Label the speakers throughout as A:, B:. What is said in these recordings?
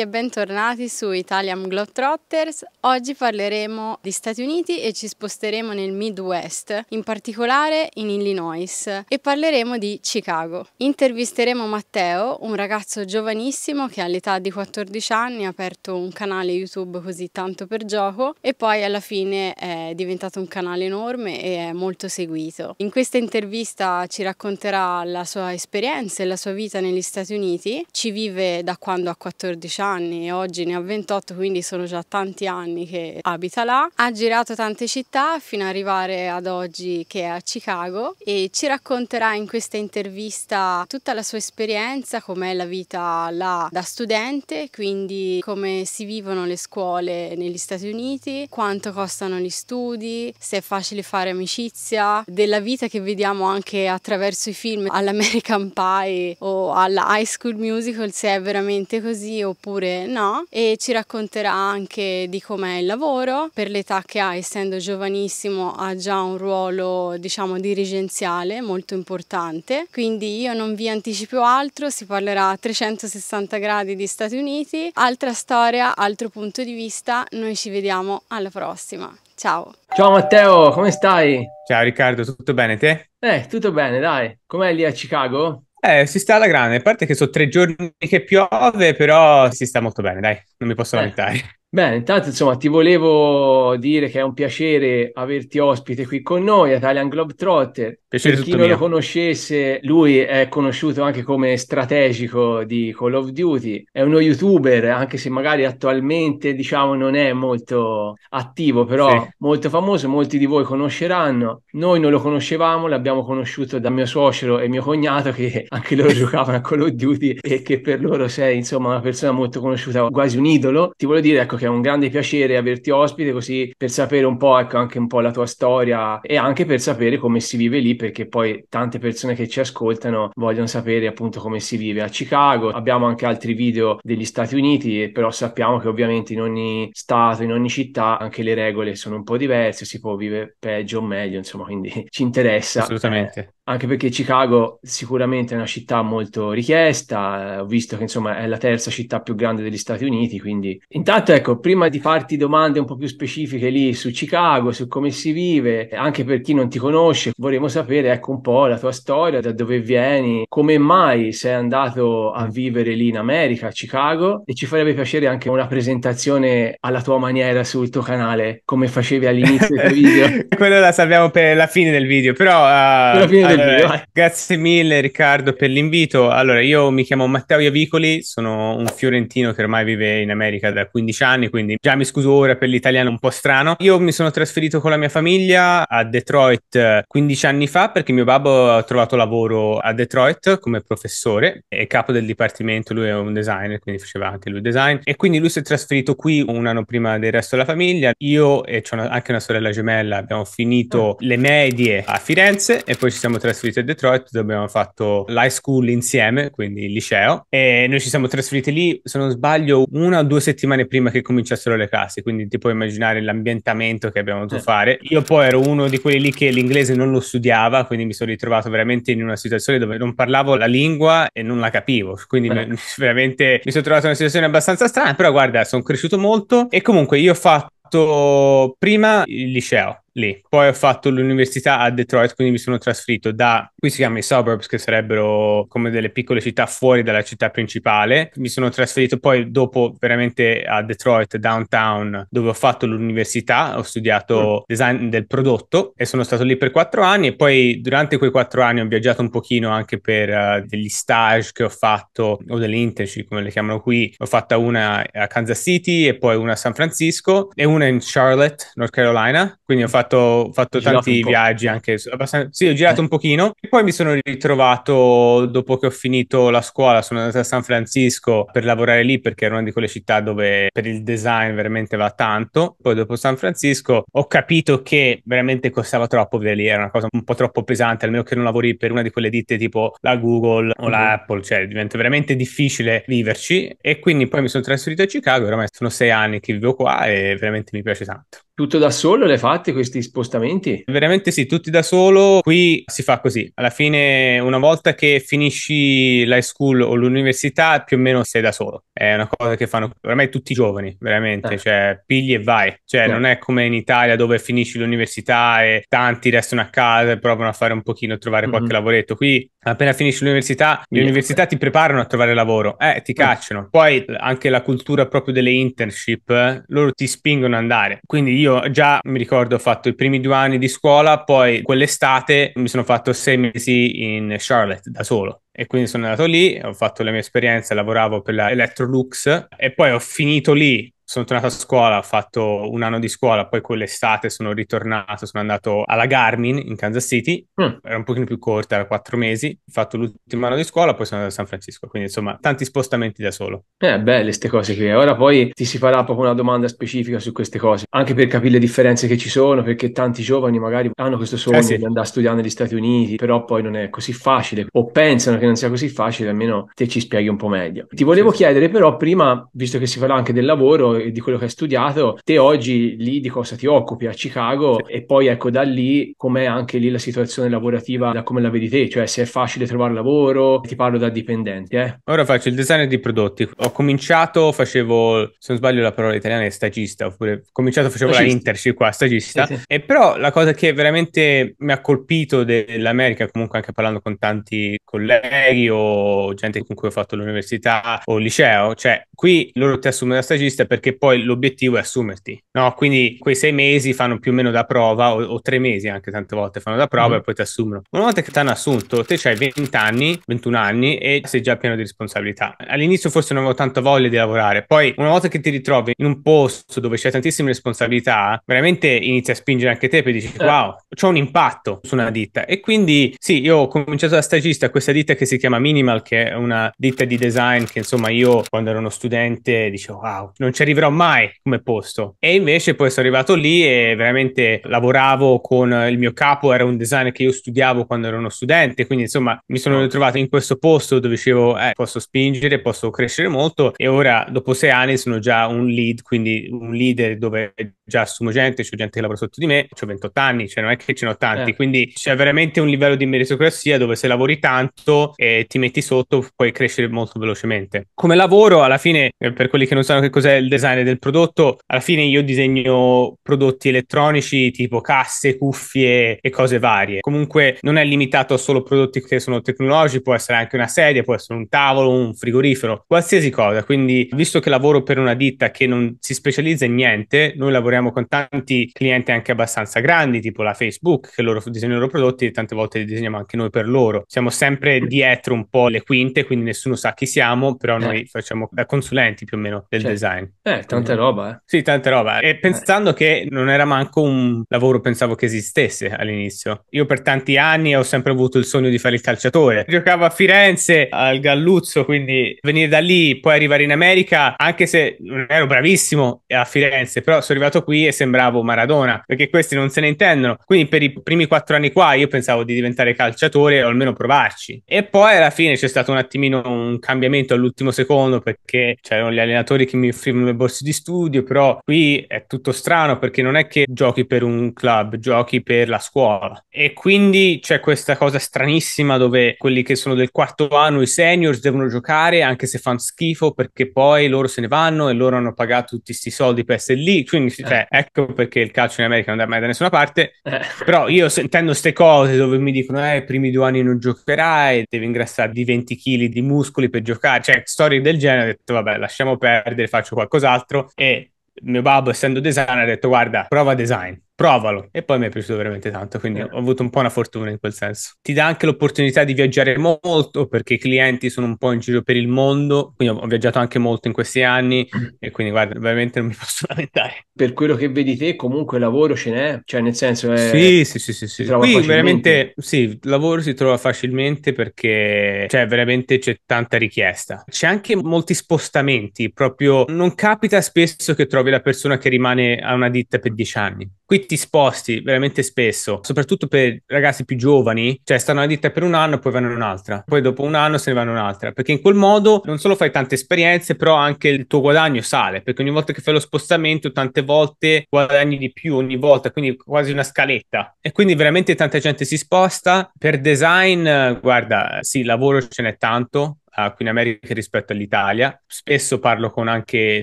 A: e bentornati su Italian Globetrotters. Oggi parleremo di Stati Uniti e ci sposteremo nel Midwest, in particolare in Illinois, e parleremo di Chicago. Intervisteremo Matteo, un ragazzo giovanissimo che all'età di 14 anni ha aperto un canale YouTube così tanto per gioco e poi alla fine è diventato un canale enorme e è molto seguito. In questa intervista ci racconterà la sua esperienza e la sua vita negli Stati Uniti, ci vive da quando ha 14 anni anni e oggi ne ha 28, quindi sono già tanti anni che abita là. Ha girato tante città fino ad arrivare ad oggi che è a Chicago e ci racconterà in questa intervista tutta la sua esperienza, com'è la vita là da studente, quindi come si vivono le scuole negli Stati Uniti, quanto costano gli studi, se è facile fare amicizia, della vita che vediamo anche attraverso i film all'American Pie o alla High School Musical, se è veramente così oppure oppure no e ci racconterà anche di com'è il lavoro, per l'età che ha essendo giovanissimo ha già un ruolo diciamo dirigenziale molto importante, quindi io non vi anticipo altro, si parlerà a 360 gradi di Stati Uniti, altra storia, altro punto di vista, noi ci vediamo alla prossima. Ciao.
B: Ciao Matteo, come stai? Ciao Riccardo, tutto bene te? Eh, tutto bene, dai. Com'è lì a Chicago?
C: Eh, si sta alla grande, a parte che sono tre giorni che piove, però si sta molto bene, dai, non mi posso eh. lamentare.
B: Bene, intanto insomma ti volevo dire che è un piacere averti ospite qui con noi, Italian Globetrotter. Piacere per chi non mio. lo conoscesse, lui è conosciuto anche come strategico di Call of Duty, è uno youtuber, anche se magari attualmente diciamo non è molto attivo, però molto famoso, molti di voi conosceranno. Noi non lo conoscevamo, l'abbiamo conosciuto da mio suocero e mio cognato che anche loro giocavano a Call of Duty e che per loro sei insomma una persona molto conosciuta, quasi un idolo. Ti voglio dire ecco che è un grande piacere averti ospite così per sapere un po', ecco, anche un po' la tua storia e anche per sapere come si vive lì perché poi tante persone che ci ascoltano vogliono sapere appunto come si vive a Chicago. Abbiamo anche altri video degli Stati Uniti, però sappiamo che ovviamente in ogni stato, in ogni città anche le regole sono un po' diverse, si può vivere peggio o meglio, insomma, quindi ci interessa. Assolutamente. Eh, anche perché Chicago sicuramente è una città molto richiesta, eh, ho visto che insomma è la terza città più grande degli Stati Uniti, quindi intanto ecco Ecco, prima di farti domande un po' più specifiche lì su Chicago, su come si vive, anche per chi non ti conosce, vorremmo sapere ecco un po' la tua storia, da dove vieni, come mai sei andato a vivere lì in America, a Chicago e ci farebbe piacere anche una presentazione alla tua maniera sul tuo canale, come facevi all'inizio del video.
C: Quello la salviamo per la fine del video, però uh, fine allora, del video, grazie mille Riccardo per l'invito. Allora, io mi chiamo Matteo Iavicoli, sono un fiorentino che ormai vive in America da 15 anni anni, quindi già mi scuso ora per l'italiano un po' strano. Io mi sono trasferito con la mia famiglia a Detroit 15 eh, anni fa perché mio babbo ha trovato lavoro a Detroit come professore e capo del dipartimento, lui è un designer, quindi faceva anche lui design e quindi lui si è trasferito qui un anno prima del resto della famiglia. Io e c'ho anche una sorella gemella abbiamo finito mm. le medie a Firenze e poi ci siamo trasferiti a Detroit dove abbiamo fatto l'high school insieme, quindi il liceo e noi ci siamo trasferiti lì, se non sbaglio, una o due settimane prima che cominciassero le classi, quindi ti puoi immaginare l'ambientamento che abbiamo dovuto eh. fare. Io poi ero uno di quelli lì che l'inglese non lo studiava, quindi mi sono ritrovato veramente in una situazione dove non parlavo la lingua e non la capivo, quindi eh. veramente mi sono trovato in una situazione abbastanza strana, però guarda, sono cresciuto molto e comunque io ho fatto prima il liceo, lì. Poi ho fatto l'università a Detroit, quindi mi sono trasferito da, qui si chiama i suburbs, che sarebbero come delle piccole città fuori dalla città principale. Mi sono trasferito poi dopo veramente a Detroit, downtown, dove ho fatto l'università, ho studiato mm. design del prodotto e sono stato lì per quattro anni e poi durante quei quattro anni ho viaggiato un pochino anche per uh, degli stage che ho fatto o delle internship, come le chiamano qui. Ho fatto una a Kansas City e poi una a San Francisco e una in Charlotte, North Carolina, quindi ho fatto fatto, fatto tanti viaggi anche. Abbastanza... Sì, ho girato eh. un pochino. E poi mi sono ritrovato dopo che ho finito la scuola, sono andato a San Francisco per lavorare lì perché era una di quelle città dove per il design veramente va tanto. Poi dopo San Francisco ho capito che veramente costava troppo vivere lì, era una cosa un po' troppo pesante, almeno che non lavori per una di quelle ditte tipo la Google o la mhm. Apple, cioè diventa veramente difficile viverci. E quindi poi mi sono trasferito a Chicago, Ormai sono sei anni che vivo qua e veramente mi piace tanto. Tutto da
B: solo le fatte questi spostamenti?
C: Veramente sì, tutti da solo. Qui si fa così. Alla fine, una volta che finisci l'high school o l'università, più o meno sei da solo. È una cosa che fanno ormai tutti i giovani, veramente. Eh. Cioè, pigli e vai. Cioè, eh. non è come in Italia dove finisci l'università e tanti restano a casa e provano a fare un pochino, a trovare mm-hmm. qualche lavoretto. Qui appena finisci l'università, le yeah. università ti preparano a trovare lavoro, eh, ti mm. cacciano. Poi anche la cultura proprio delle internship, eh, loro ti spingono ad andare. Quindi io già mi ricordo ho fatto i primi due anni di scuola, poi quell'estate mi sono fatto sei mesi in Charlotte da solo. E quindi sono andato lì, ho fatto la mia esperienza, lavoravo per la Electrolux e poi ho finito lì sono tornato a scuola, ho fatto un anno di scuola, poi quell'estate sono ritornato, sono andato alla Garmin in Kansas City, mm. era un pochino più corta, era quattro mesi, ho fatto l'ultimo anno di scuola, poi sono andato a San Francisco, quindi insomma tanti spostamenti da solo. Eh, belle queste cose
B: qui, ora poi ti si farà proprio una domanda specifica su queste cose, anche per capire le differenze che ci sono, perché tanti giovani magari hanno questo sogno eh sì. di andare a studiare negli Stati Uniti, però poi non è così facile, o pensano che non sia così facile, almeno te ci spieghi un po' meglio. Ti volevo sì. chiedere però prima, visto che si farà anche del lavoro, di quello che hai studiato, te oggi lì di cosa ti occupi a Chicago sì. e poi ecco da lì com'è anche lì la situazione lavorativa, da come la vedi te, cioè se è facile trovare lavoro, ti parlo da dipendente.
C: Eh? Ora faccio il designer di prodotti. Ho cominciato, facevo, se non sbaglio la parola italiana è stagista, oppure ho cominciato, facevo stagista. la internship qua, stagista, sì, sì. e però la cosa che veramente mi ha colpito dell'America, comunque anche parlando con tanti colleghi o gente con cui ho fatto l'università o il liceo, cioè qui loro ti assumono da stagista perché perché poi l'obiettivo è assumerti, no? Quindi quei sei mesi fanno più o meno da prova, o, o tre mesi anche tante volte fanno da prova mm. e poi ti assumono. Una volta che ti hanno assunto, te c'hai 20 anni, 21 anni e sei già pieno di responsabilità. All'inizio forse non avevo tanta voglia di lavorare, poi una volta che ti ritrovi in un posto dove c'è tantissime responsabilità, veramente inizi a spingere anche te e dici certo. wow, c'è un impatto su una ditta. E quindi sì, io ho cominciato da stagista questa ditta che si chiama Minimal, che è una ditta di design che insomma io quando ero uno studente dicevo wow, non c'è arriverò mai come posto. E invece poi sono arrivato lì e veramente lavoravo con il mio capo, era un designer che io studiavo quando ero uno studente, quindi insomma mi sono ritrovato in questo posto dove dicevo eh, posso spingere, posso crescere molto e ora dopo sei anni sono già un lead, quindi un leader dove già assumo gente, c'è gente che lavora sotto di me, ho 28 anni, cioè non è che ce ne ho tanti, eh. quindi c'è veramente un livello di meritocrazia dove se lavori tanto e ti metti sotto puoi crescere molto velocemente. Come lavoro alla fine, eh, per quelli che non sanno che cos'è il design, design del prodotto, alla fine io disegno prodotti elettronici tipo casse, cuffie e cose varie. Comunque non è limitato a solo prodotti che sono tecnologici, può essere anche una sedia, può essere un tavolo, un frigorifero, qualsiasi cosa. Quindi, visto che lavoro per una ditta che non si specializza in niente, noi lavoriamo con tanti clienti anche abbastanza grandi, tipo la Facebook, che loro disegnano i loro prodotti e tante volte li disegniamo anche noi per loro. Siamo sempre dietro un po' le quinte, quindi nessuno sa chi siamo, però eh. noi facciamo da consulenti più o meno del certo. design. Eh, tanta roba. Eh. Sì, tante roba. E eh. pensando eh. che non era manco un lavoro, pensavo che esistesse all'inizio. Io per tanti anni ho sempre avuto il sogno di fare il calciatore. Giocavo a Firenze, al Galluzzo, quindi venire da lì, poi arrivare in America, anche se non ero bravissimo a Firenze, però sono arrivato qui e sembravo Maradona, perché questi non se ne intendono. Quindi per i primi quattro anni qua io pensavo di diventare calciatore o almeno provarci. E poi alla fine c'è stato un attimino un cambiamento all'ultimo secondo perché c'erano gli allenatori che mi offrivano borse di studio, però qui è tutto strano perché non è che giochi per un club, giochi per la scuola. E quindi c'è questa cosa stranissima dove quelli che sono del quarto anno, i seniors, devono giocare anche se fanno schifo perché poi loro se ne vanno e loro hanno pagato tutti questi soldi per essere lì. Quindi eh. cioè, ecco perché il calcio in America non è mai da nessuna parte. Eh. Però io sentendo queste cose dove mi dicono eh, i primi due anni non giocherai, devi ingrassare di 20 kg di muscoli per giocare, cioè storie del genere, ho detto vabbè lasciamo perdere, faccio qualcosa qualcos'altro e mio babbo essendo designer ha detto guarda prova design provalo. E poi mi è piaciuto veramente tanto, quindi eh. ho avuto un po' una fortuna in quel senso. Ti dà anche l'opportunità di viaggiare molto perché i clienti sono un po' in giro per il mondo, quindi ho viaggiato anche molto in questi anni e quindi guarda, veramente non mi posso lamentare.
B: Per quello che vedi te, comunque lavoro ce n'è, cioè nel senso è... Sì,
C: sì, sì, sì, sì. Qui veramente, sì, lavoro si trova facilmente perché cioè veramente c'è tanta richiesta. C'è anche molti spostamenti, proprio non capita spesso che trovi la persona che rimane a una ditta per dieci anni Qui ti sposti veramente spesso, soprattutto per ragazzi più giovani, cioè stanno a ditta per un anno e poi vanno in un'altra, poi dopo un anno se ne vanno in un'altra, perché in quel modo non solo fai tante esperienze, però anche il tuo guadagno sale, perché ogni volta che fai lo spostamento tante volte guadagni di più ogni volta, quindi quasi una scaletta. E quindi veramente tanta gente si sposta. Per design, guarda, sì, lavoro ce n'è tanto, uh, qui in America rispetto all'Italia. Spesso parlo con anche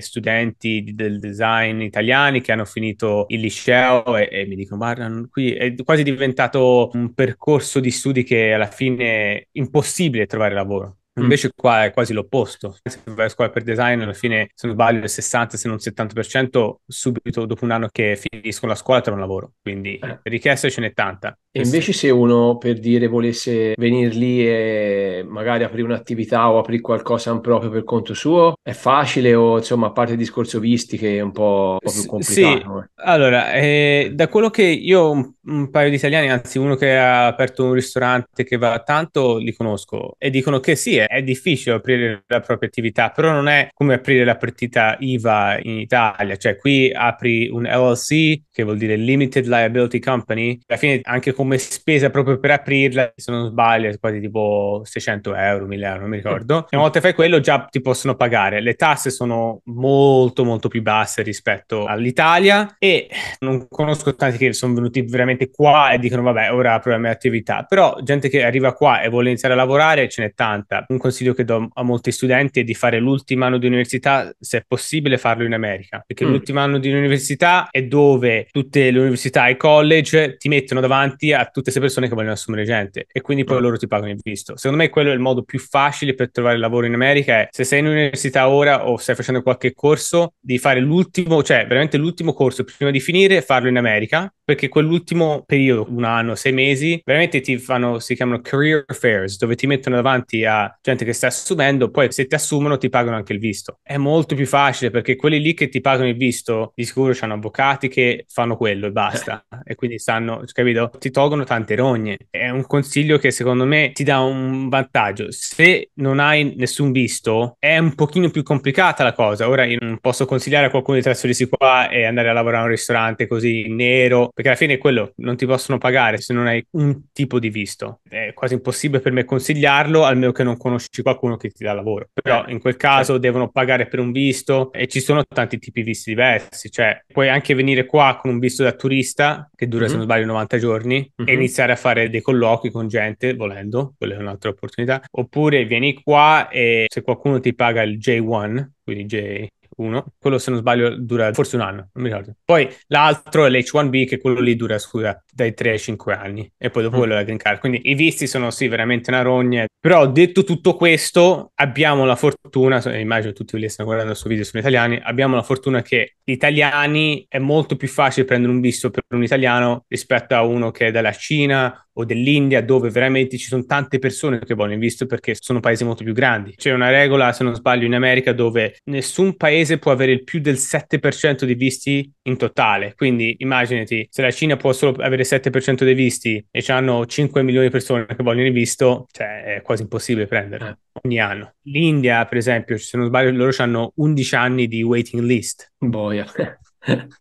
C: studenti del design italiani che hanno finito il liceo e, e mi dicono guarda qui è quasi diventato un percorso di studi che alla fine è impossibile trovare lavoro Mm. Invece qua è quasi l'opposto. Se vai a scuola per design, alla fine, se non sbaglio, il 60, se non il 70%, subito dopo un anno che finiscono la scuola trovano lavoro. Quindi eh. richieste ce n'è tanta. E invece
B: se uno, per dire, volesse venire lì e magari aprire un'attività o aprire qualcosa proprio per conto suo, è facile o insomma, a parte il discorso visti che è un po', un po più complicato? Sì. Eh.
C: Allora, eh, da quello che io un, un paio di italiani, anzi uno che ha aperto un ristorante che va tanto, li conosco e dicono che sì, è è difficile aprire la propria attività, però non è come aprire la partita IVA in Italia, cioè qui apri un LLC, che vuol dire Limited Liability Company, alla fine anche come spesa proprio per aprirla, se non sbaglio, è quasi tipo 600 euro, 1000 euro, non mi ricordo. Mm. E una volta fai quello già ti possono pagare. Le tasse sono molto molto più basse rispetto all'Italia e non conosco tanti che sono venuti veramente qua e dicono vabbè, ora apro la mia attività, però gente che arriva qua e vuole iniziare a lavorare ce n'è tanta. Un un consiglio che do a molti studenti è di fare l'ultimo anno di università, se è possibile farlo in America, perché mm. l'ultimo anno di università è dove tutte le università e i college ti mettono davanti a tutte queste persone che vogliono assumere gente e quindi poi mm. loro ti pagano il visto. Secondo me quello è il modo più facile per trovare lavoro in America, è se sei in università ora o stai facendo qualche corso, di fare l'ultimo, cioè veramente l'ultimo corso prima di finire, farlo in America, perché quell'ultimo periodo, un anno, sei mesi, veramente ti fanno, si chiamano career fairs, dove ti mettono davanti a gente che sta assumendo, poi se ti assumono ti pagano anche il visto. È molto più facile perché quelli lì che ti pagano il visto di sicuro hanno avvocati che fanno quello e basta. Eh. e quindi stanno, capito? Ti tolgono tante rogne. È un consiglio che secondo me ti dà un vantaggio. Se non hai nessun visto è un pochino più complicata la cosa. Ora io non posso consigliare a qualcuno di trasferirsi qua e andare a lavorare a un ristorante così nero, perché alla fine è quello, non ti possono pagare se non hai un tipo di visto. È quasi impossibile per me consigliarlo, almeno che non conosco conosci qualcuno che ti dà lavoro. Però eh, in quel caso certo. devono pagare per un visto e ci sono tanti tipi di visti diversi, cioè puoi anche venire qua con un visto da turista che dura mm-hmm. se mhm. non sbaglio 90 giorni mm-hmm. e mhm. iniziare a fare dei colloqui con gente volendo, quella è un'altra opportunità, oppure vieni qua e se qualcuno ti paga il J1, quindi J, uno, quello se non sbaglio dura forse un anno, non mi ricordo. Poi l'altro è l'H1B che quello lì dura, scusa, dai 3 ai 5 anni e poi dopo mm. quello è la green card. Quindi i visti sono sì veramente una rogna. Però detto tutto questo, abbiamo la fortuna, immagino tutti quelli che stanno guardando suo video sono italiani, abbiamo la fortuna che gli italiani è molto più facile prendere un visto per un italiano rispetto a uno che è dalla Cina o dell'India, dove veramente ci sono tante persone che vogliono il visto perché sono paesi molto più grandi. C'è una regola, se non sbaglio, in America dove nessun paese può avere il più del 7% dei visti in totale. Quindi immaginati, se la Cina può solo avere il 7% dei visti e ci hanno 5 milioni di persone che vogliono il visto, cioè è quasi impossibile prendere eh. ogni anno. L'India, per esempio, se non sbaglio, loro hanno 11 anni di waiting list. Boia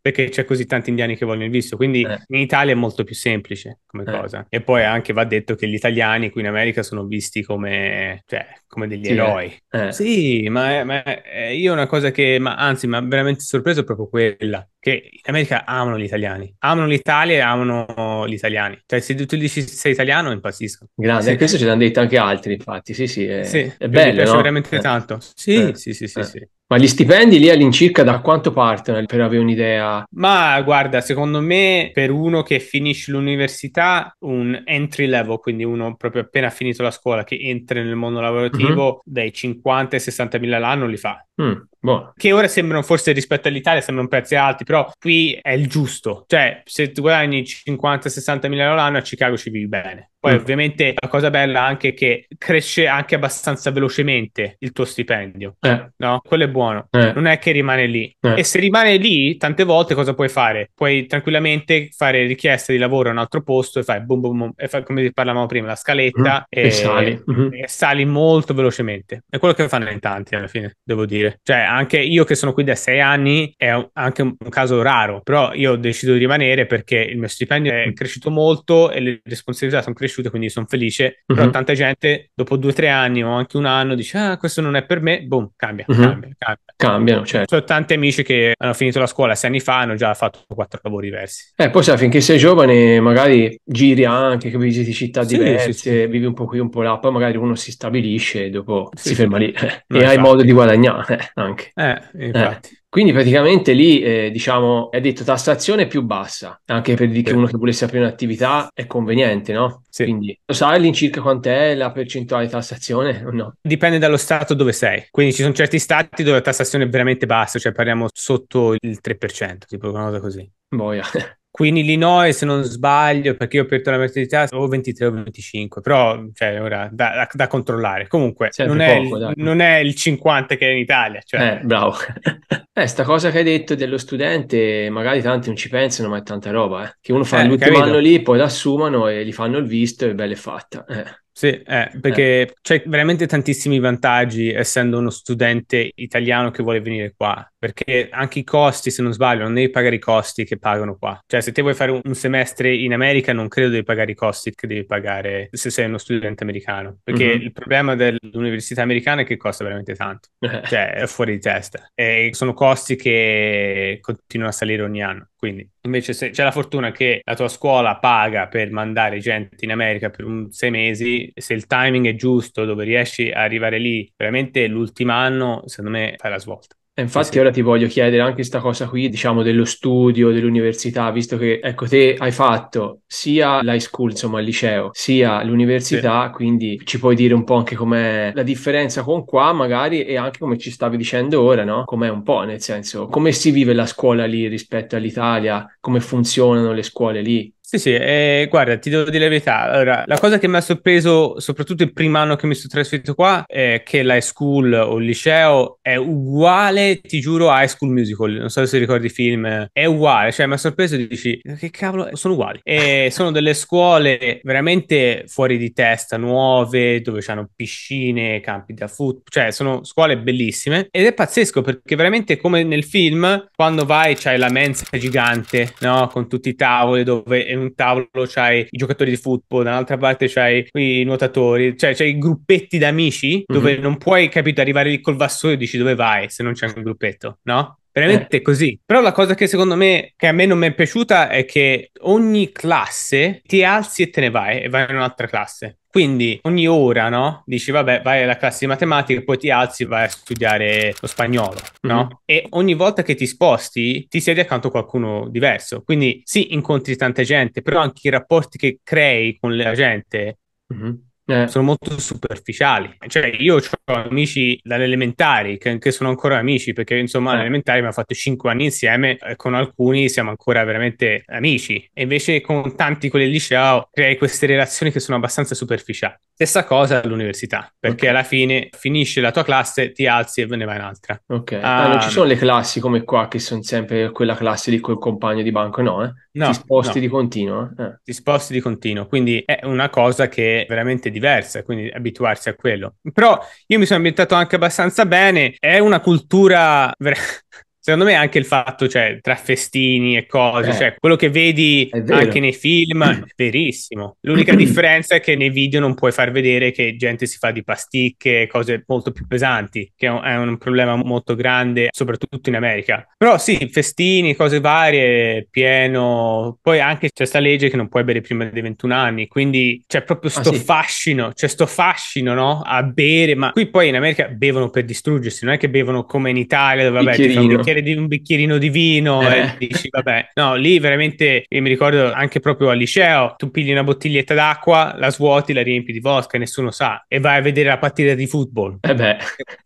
C: perché c'è così tanti indiani che vogliono il visto, quindi eh. in Italia è molto più semplice come eh. cosa. E poi anche va detto che gli italiani qui in America sono visti come, cioè, come degli sì, eroi. Eh. eh. Sì, ma, ma, eh, io una cosa che, ma, anzi, mi ha veramente sorpreso è proprio quella, che in America amano gli italiani, amano l'Italia e amano gli italiani. Cioè se tu dici sei italiano impazziscono. Grazie, sì. questo
B: ce l'hanno detto anche altri infatti, sì sì, è, sì, è bello. Mi piace no? veramente eh. tanto. Sì, sì, sì, sì. sì. Ma gli stipendi lì all'incirca da quanto partono per avere un'idea? Ma guarda, secondo me per uno che
C: finisce l'università, un entry level, quindi uno proprio appena finito la scuola che entra nel mondo lavorativo, mm-hmm. dai 50 ai 60 mila l'anno li fa. Mm, che ora sembrano forse rispetto all'Italia sembrano prezzi alti, però qui è il giusto. Cioè, se tu guadagni 50-60 mila euro l'anno a Chicago ci vivi bene. Poi, mm. ovviamente, la cosa bella anche che cresce anche abbastanza velocemente il tuo stipendio. Eh. No, quello è buono. Eh. Non è che rimane lì. Eh. E se rimane lì, tante volte cosa puoi fare? Puoi tranquillamente fare richieste di lavoro a un altro posto e fai boom boom, boom e fai come parlavamo prima, la scaletta mm. e, e, sali. Mm-hmm. e sali molto velocemente. È quello che fanno in tanti alla fine, devo dire difficile. Cioè, anche io che sono qui da sei anni è un, anche un, caso raro, però io ho deciso di rimanere perché il mio stipendio è cresciuto molto e le responsabilità sono cresciute, quindi sono felice. Però uh-huh. tanta gente dopo due o tre anni o anche un anno dice, ah, questo non è per me, boom, cambia, uh-huh. cambia, cambia.
B: Cambiano, certo.
C: Ho tanti amici che hanno finito la scuola sei anni fa hanno già fatto quattro lavori diversi.
B: Eh, poi sai, finché sei giovane magari giri anche, che visiti città sì, diverse, sì, sì. vivi un po' qui, un po' là, poi magari uno si stabilisce e dopo si ferma lì eh, e hai modo di guadagnare. anche. Eh, eh infatti. Eh. Quindi praticamente lì, eh, diciamo, è detto tassazione più bassa, anche per dire che uno che volesse aprire un'attività è conveniente, no? Sì. Quindi, lo sai all'incirca quant'è la percentuale di
C: tassazione o no? Dipende dallo stato dove sei. Quindi ci sono certi stati dove la tassazione è veramente bassa, cioè parliamo sotto il 3%, tipo una cosa così.
B: Boia.
C: Qui in Illinois, se non sbaglio, perché io ho aperto la maternità, o 23 o 25, però cioè, ora da, da, da controllare. Comunque, non è, poco, il, non è, il, 50 che è in Italia. Cioè. Eh, bravo.
B: eh, sta cosa che hai detto dello studente, magari tanti non ci pensano, ma è tanta roba, eh. Che uno fa eh, l'ultimo capito. anno lì, poi l'assumano e gli fanno il visto e bella è fatta. Eh. Sì, eh, perché
C: eh. c'è veramente tantissimi vantaggi essendo uno studente italiano che vuole venire qua, perché anche i costi, se non sbaglio, non devi pagare i costi che pagano qua. Cioè, se te vuoi fare un semestre in America, non credo devi pagare i costi che devi pagare se sei uno studente americano, perché mm-hmm. il problema dell'università americana è che costa veramente tanto, eh. cioè è fuori di testa e sono costi che continuano a salire ogni anno. Quindi, invece, se c'è la fortuna che la tua scuola paga per mandare gente in America per un sei mesi, se il timing è giusto, dove riesci a arrivare lì veramente l'ultimo anno,
B: secondo me fai la svolta. E eh, infatti sì. ora ti voglio chiedere anche questa cosa qui, diciamo, dello studio, dell'università, visto che, ecco, te hai fatto sia l'high school, insomma, il liceo, sia l'università, sì. quindi ci puoi dire un po' anche com'è la differenza con qua, magari, e anche come ci stavi dicendo ora, no? Com'è un po', nel senso, come si vive la scuola lì rispetto all'Italia, come funzionano le scuole lì? Sì, sì, eh, guarda, ti devo dire la verità. Allora, la cosa che mi ha sorpreso, soprattutto il primo anno che mi sono
C: trasferito qua, è che la high school o il liceo è uguale, ti giuro, a High School Musical. Non so se ricordi i film, è uguale. Cioè, mi ha sorpreso e dici, che cavolo, sono uguali. E sono delle scuole veramente fuori di testa, nuove, dove c'hanno piscine, campi da foot, cioè sono scuole bellissime. Ed è pazzesco perché veramente come nel film, quando vai c'hai la mensa gigante, no? Con tutti i tavoli dove in un tavolo c'hai i giocatori di football, dall'altra parte c'hai i nuotatori, cioè c'hai i gruppetti d'amici dove mm-hmm. non puoi, capito, arrivare lì col vassoio e dici dove vai se non c'è un gruppetto, no? veramente eh. così. Però la cosa che secondo me, che a me non mi è piaciuta è che ogni classe ti alzi e te ne vai e vai in un'altra classe. Quindi ogni ora, no? Dici, vabbè, vai alla classe di matematica, poi ti alzi e vai a studiare lo spagnolo, no? Mm-hmm. E ogni volta che ti sposti, ti siedi accanto a qualcuno diverso. Quindi sì, incontri tanta gente, però anche i rapporti che crei con la gente mm-hmm eh. sono molto superficiali. Cioè, io ho amici dall'elementare che, che, sono ancora amici, perché insomma, eh. all'elementare eh. elementari abbiamo fatto 5 anni insieme, e eh, con alcuni siamo ancora veramente amici. E invece con tanti quelli del liceo crei queste relazioni che sono abbastanza superficiali. Stessa cosa all'università, perché okay. alla fine finisce la tua classe, ti alzi e ve ne vai un'altra. Ok, um, ah, non ci sono le
B: classi come qua che sono sempre quella classe di quel compagno di banco, no? Eh? No, ti sposti no. di continuo. Eh.
C: Ti sposti di continuo, quindi è una cosa che veramente diversa, quindi abituarsi a quello. Però io mi sono ambientato anche abbastanza bene, è una cultura ver- secondo me anche il fatto, cioè, tra festini e cose, eh. cioè, quello che vedi anche nei film verissimo. L'unica differenza è che nei video non puoi far vedere che gente si fa di pasticche, cose molto più pesanti, che è un problema molto grande, soprattutto in America. Però sì, festini, cose varie, pieno. Poi anche c'è sta legge che non puoi bere prima dei 21 anni, quindi c'è proprio ah, sto ah, sì. fascino, c'è sto fascino, no? A bere, ma qui poi in America bevono per distruggersi, non è che bevono come in Italia dove vabbè, ti fanno un bicchiere bicchiere di, un bicchierino di vino eh. e dici vabbè. No, lì veramente, io mi ricordo anche proprio al liceo, tu pigli una bottiglietta d'acqua, la svuoti, la riempi di vodka, nessuno sa, e vai a vedere la partita di football. Eh e,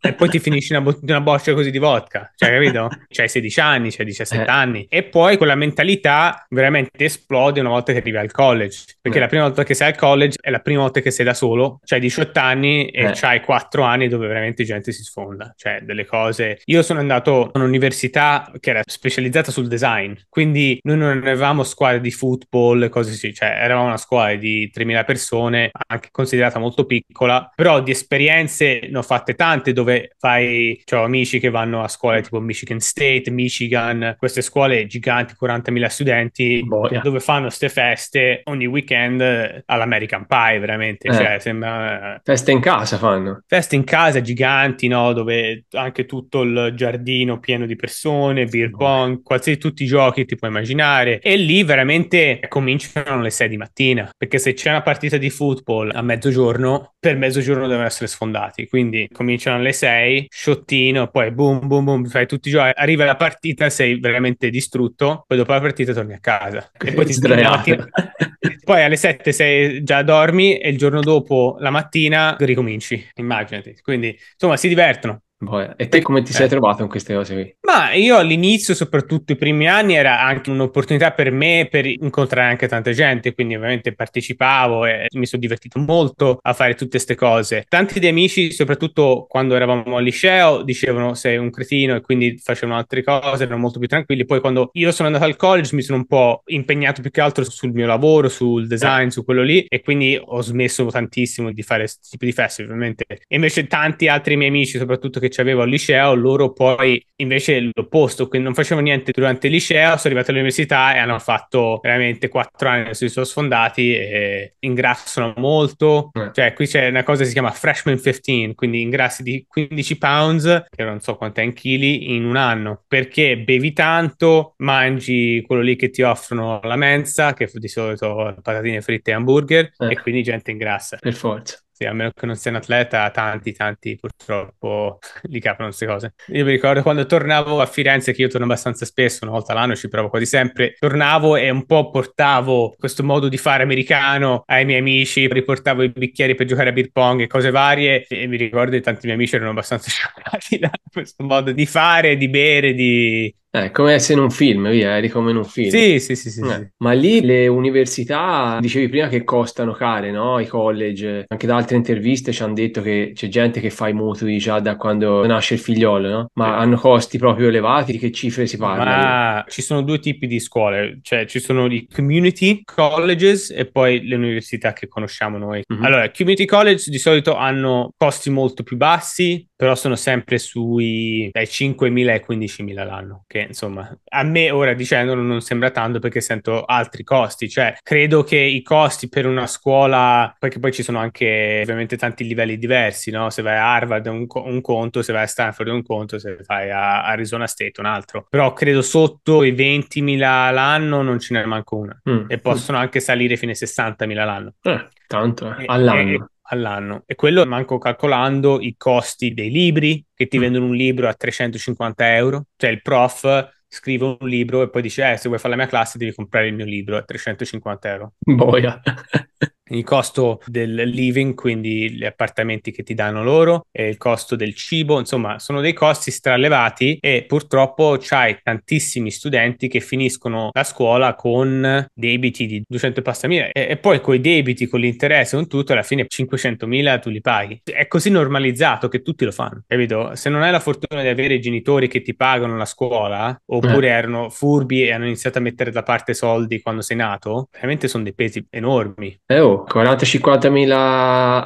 C: e poi ti finisci una, bo- una, boccia così di vodka, cioè capito? C'hai 16 anni, c'hai 17 eh. anni. E poi quella mentalità veramente esplode una volta che arrivi al college, perché eh. la prima volta che sei al college è la prima volta che sei da solo, c'hai 18 anni e eh. c'hai 4 anni dove veramente gente si sfonda, cioè delle cose... Io sono andato all'università università che era specializzata sul design, quindi noi non avevamo squadre di football, cose così, cioè eravamo una squadra di 3.000 persone, anche considerata molto piccola, però di esperienze ne ho fatte tante dove fai, cioè, amici che vanno a scuole tipo Michigan State, Michigan, queste scuole giganti, 40.000 studenti, Boia. dove fanno queste feste ogni weekend all'American Pie, veramente, eh. cioè sembra...
B: Feste in casa
C: fanno. Feste in casa giganti, no? Dove anche tutto il giardino pieno di persone persone, beer pong, qualsiasi tutti i giochi ti puoi immaginare. E lì veramente cominciano le 6 di mattina. Perché se c'è una partita di football a mezzogiorno, per mezzogiorno devono essere sfondati. Quindi cominciano alle 6, sciottino, poi boom, boom, boom, fai tutti i giochi. Arriva la partita, sei veramente distrutto. Poi dopo la partita torni a casa. E poi ti sdraiati. poi alle 7 sei, già dormi e il giorno dopo la mattina ricominci.
B: Immaginati. Quindi insomma si divertono. Boia. E te come ti sei eh. trovato in queste cose qui?
C: Ma io all'inizio, soprattutto i primi anni, era anche un'opportunità per me per incontrare anche tanta gente, quindi ovviamente partecipavo e mi sono divertito molto a fare tutte queste cose. Tanti dei amici, soprattutto quando eravamo al liceo, dicevano sei un cretino e quindi facevano altre cose, erano molto più tranquilli. Poi quando io sono andato al college mi sono un po' impegnato più che altro sul mio lavoro, sul design, su quello lì e quindi ho smesso tantissimo di fare questo tipo di feste, ovviamente. E invece tanti altri miei amici, soprattutto che avevo al liceo, loro poi invece l'opposto, quindi non facevano niente durante il liceo, sono arrivati all'università e hanno fatto veramente quattro anni, si sono sfondati e ingrassano molto, mm. cioè qui c'è una cosa che si chiama freshman 15, quindi ingrassi di 15 pounds, che non so quant'è in chili, in un anno, perché bevi tanto, mangi quello lì che ti offrono alla mensa, che di solito patatine fritte e hamburger, mm. e quindi gente ingrassa. Per forza. Sì, a meno che non sia un atleta, tanti, tanti purtroppo li capono queste cose. Io mi ricordo quando tornavo a Firenze, che io torno abbastanza spesso, una volta all'anno ci provo quasi sempre, tornavo e un po' portavo questo modo di fare americano ai miei amici, riportavo i bicchieri per giocare a beer pong e cose varie e mi ricordo che tanti miei amici erano abbastanza scioccati da questo modo di fare, di bere,
B: di è eh, come se in un film, via, eri come in un film. Sì, sì, sì, sì, eh. sì, Ma lì le università, dicevi prima che costano care, no? I college, anche da altre interviste ci hanno detto che c'è gente che fa i mutui già da quando nasce il figliolo, no? Ma eh. hanno costi proprio elevati, di che cifre si parla? Ma ci sono due tipi di scuole, cioè ci sono i community
C: colleges e poi le università che conosciamo noi. Mm-hmm. Allora, community college di solito hanno costi molto più bassi, però sono sempre sui dai 5.000 ai 15.000 l'anno, che insomma a me ora dicendo non sembra tanto perché sento altri costi, cioè credo che i costi per una scuola, perché poi ci sono anche ovviamente tanti livelli diversi, no? se vai a Harvard un, un, conto, se vai a Stanford un conto, se vai a Arizona State un altro, però credo sotto i 20.000 l'anno non ce n'è manco una
B: mm. e possono
C: mm. anche salire fino ai 60.000 l'anno. Eh, tanto, eh. all'anno. E, all'anno e quello manco calcolando i costi dei libri che ti mm. vendono un libro a 350 euro cioè il prof scrive un libro e poi dice eh se vuoi fare la mia classe devi comprare il mio libro a 350 euro boia il costo del living, quindi gli appartamenti che ti danno loro, il costo del cibo, insomma sono dei costi stralevati e purtroppo c'hai tantissimi studenti che finiscono la scuola con debiti di 200 e passa mila e, e poi coi debiti, con l'interesse, con tutto, alla fine 500 mila tu li paghi. È così normalizzato che tutti lo fanno, capito? Se non hai la fortuna di avere genitori che ti pagano la scuola oppure eh. erano furbi e hanno iniziato a mettere da parte soldi quando sei nato, veramente sono
B: dei pesi enormi. Eh oh, 40-50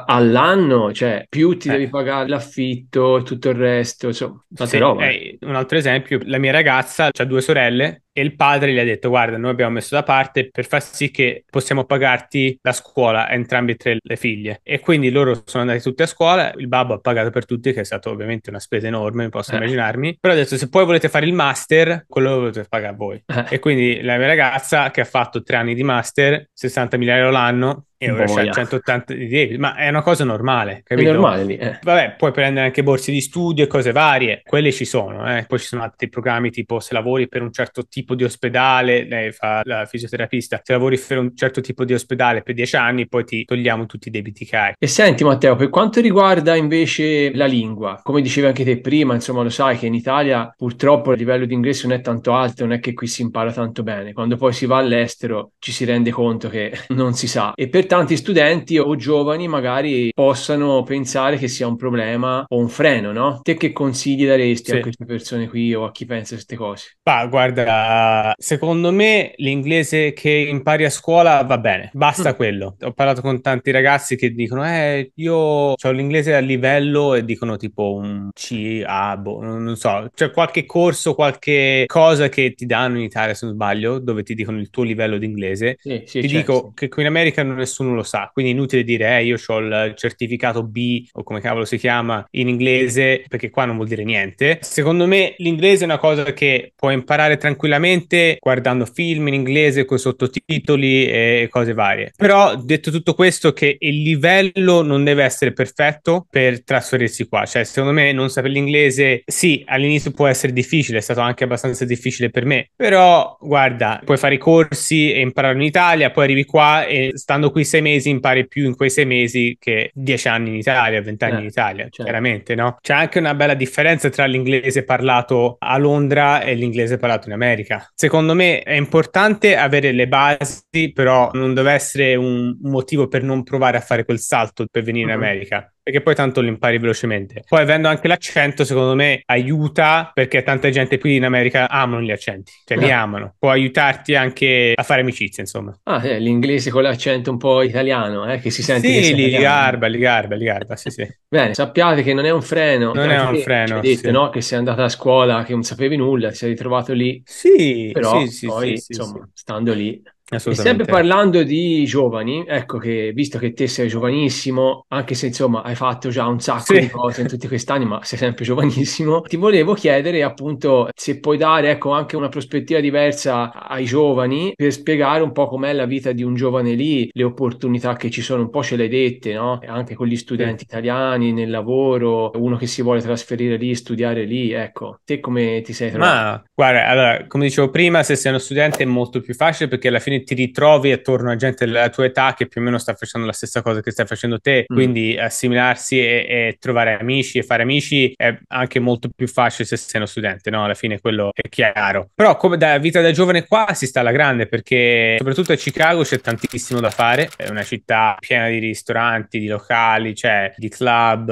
B: all'anno, cioè più ti eh. devi pagare l'affitto e tutto il resto, insomma, sì, roba. Eh,
C: un altro esempio, la mia ragazza ha due sorelle e il padre gli ha detto guarda noi abbiamo messo da parte per far sì che possiamo pagarti la scuola a entrambe e tre le figlie e quindi loro sono andati tutti a scuola il babbo ha pagato per tutti che è stata ovviamente una spesa enorme posso eh. immaginarmi però ha detto se poi volete fare il master quello lo dovete pagare voi eh. e quindi la mia ragazza che ha fatto tre anni di master 60 mila euro l'anno e ora c'è 180 di debito, ma è una cosa normale, capito? È normale lì. Eh. Vabbè, puoi prendere anche borse di studio e cose varie, quelle ci sono, eh. poi ci sono altri programmi tipo se lavori per un certo tipo tipo di ospedale, lei fa la fisioterapista, se lavori per un certo
B: tipo di ospedale per dieci anni, poi ti togliamo tutti i debiti cari. E senti Matteo, per quanto riguarda invece la lingua, come dicevi anche te prima, insomma lo sai che in Italia purtroppo il livello di inglese non è tanto alto, non è che qui si impara tanto bene, quando poi si va all'estero ci si rende conto che non si sa e per tanti studenti o giovani magari possano pensare che sia un problema o un freno, no? Te che consigli daresti sì. a queste persone qui o a chi pensa queste cose? Bah, guarda, eh, secondo me l'inglese che impari a scuola va
C: bene, basta mm. quello. Ho parlato con tanti ragazzi che dicono: Eh, io ho l'inglese a livello e dicono tipo un C, A, boh, non so. C'è qualche corso, qualche cosa che ti danno in Italia, se non sbaglio, dove ti dicono il tuo livello d'inglese. Sì, sì, ti certo. dico che qui in America nessuno lo sa, quindi è inutile dire: Eh, io ho il certificato B o come cavolo si chiama in inglese, perché qua non vuol dire niente. Secondo me l'inglese è una cosa che puoi imparare tranquillamente sicuramente guardando film in inglese con sottotitoli e cose varie. Però detto tutto questo che il livello non deve essere perfetto per trasferirsi qua, cioè secondo me non sapere l'inglese sì, all'inizio può essere difficile, è stato anche abbastanza difficile per me, però guarda, puoi fare i corsi e imparare in Italia, poi arrivi qua e stando qui sei mesi impari più in quei sei mesi che dieci anni in Italia, vent'anni eh, in Italia, certo. chiaramente, no? C'è anche una bella differenza tra l'inglese parlato a Londra e l'inglese parlato in America tecnica. Secondo me è importante avere le basi, però non deve essere un motivo per non provare a fare quel salto per venire in mm-hmm. America perché poi tanto lo impari velocemente. Poi avendo anche l'accento, secondo me aiuta perché tanta gente qui in America amano gli accenti, cioè li ah. amano. Può aiutarti anche a fare amicizia, insomma.
B: Ah, eh, l'inglese con l'accento un po' italiano, eh, che si sente. Sì, li garba, li garba, li garba, sì, sì. Bene, sappiate che non è un freno. Non è un freno. Detto, sì. no? Che sei andato a scuola, che non sapevi nulla, ti sei ritrovato lì. Sì, Però sì, poi, sì, insomma, stando lì e sempre parlando di giovani, ecco che visto che te sei giovanissimo, anche se insomma hai fatto già un sacco di cose in tutti questi anni, ma sei sempre giovanissimo, ti volevo chiedere appunto se puoi dare ecco anche una prospettiva diversa ai giovani per spiegare un po' com'è la vita di un giovane lì, le opportunità che ci sono, un po' ce le hai dette, no? Anche con gli studenti italiani, nel lavoro, uno che si vuole trasferire lì, studiare lì, ecco, te come ti sei trovato? Ma
C: guarda, allora, come dicevo prima, se sei uno studente è molto più facile perché alla fine quindi ti ritrovi attorno a gente della tua età che più o meno sta facendo la stessa cosa che stai facendo te, mm. quindi assimilarsi e, e, trovare amici e fare amici è anche molto più facile se sei uno studente, no? Alla fine quello è chiaro. Però come da vita da giovane qua si sta alla grande perché soprattutto a Chicago c'è tantissimo da fare, è una città piena di ristoranti, di locali, cioè di club.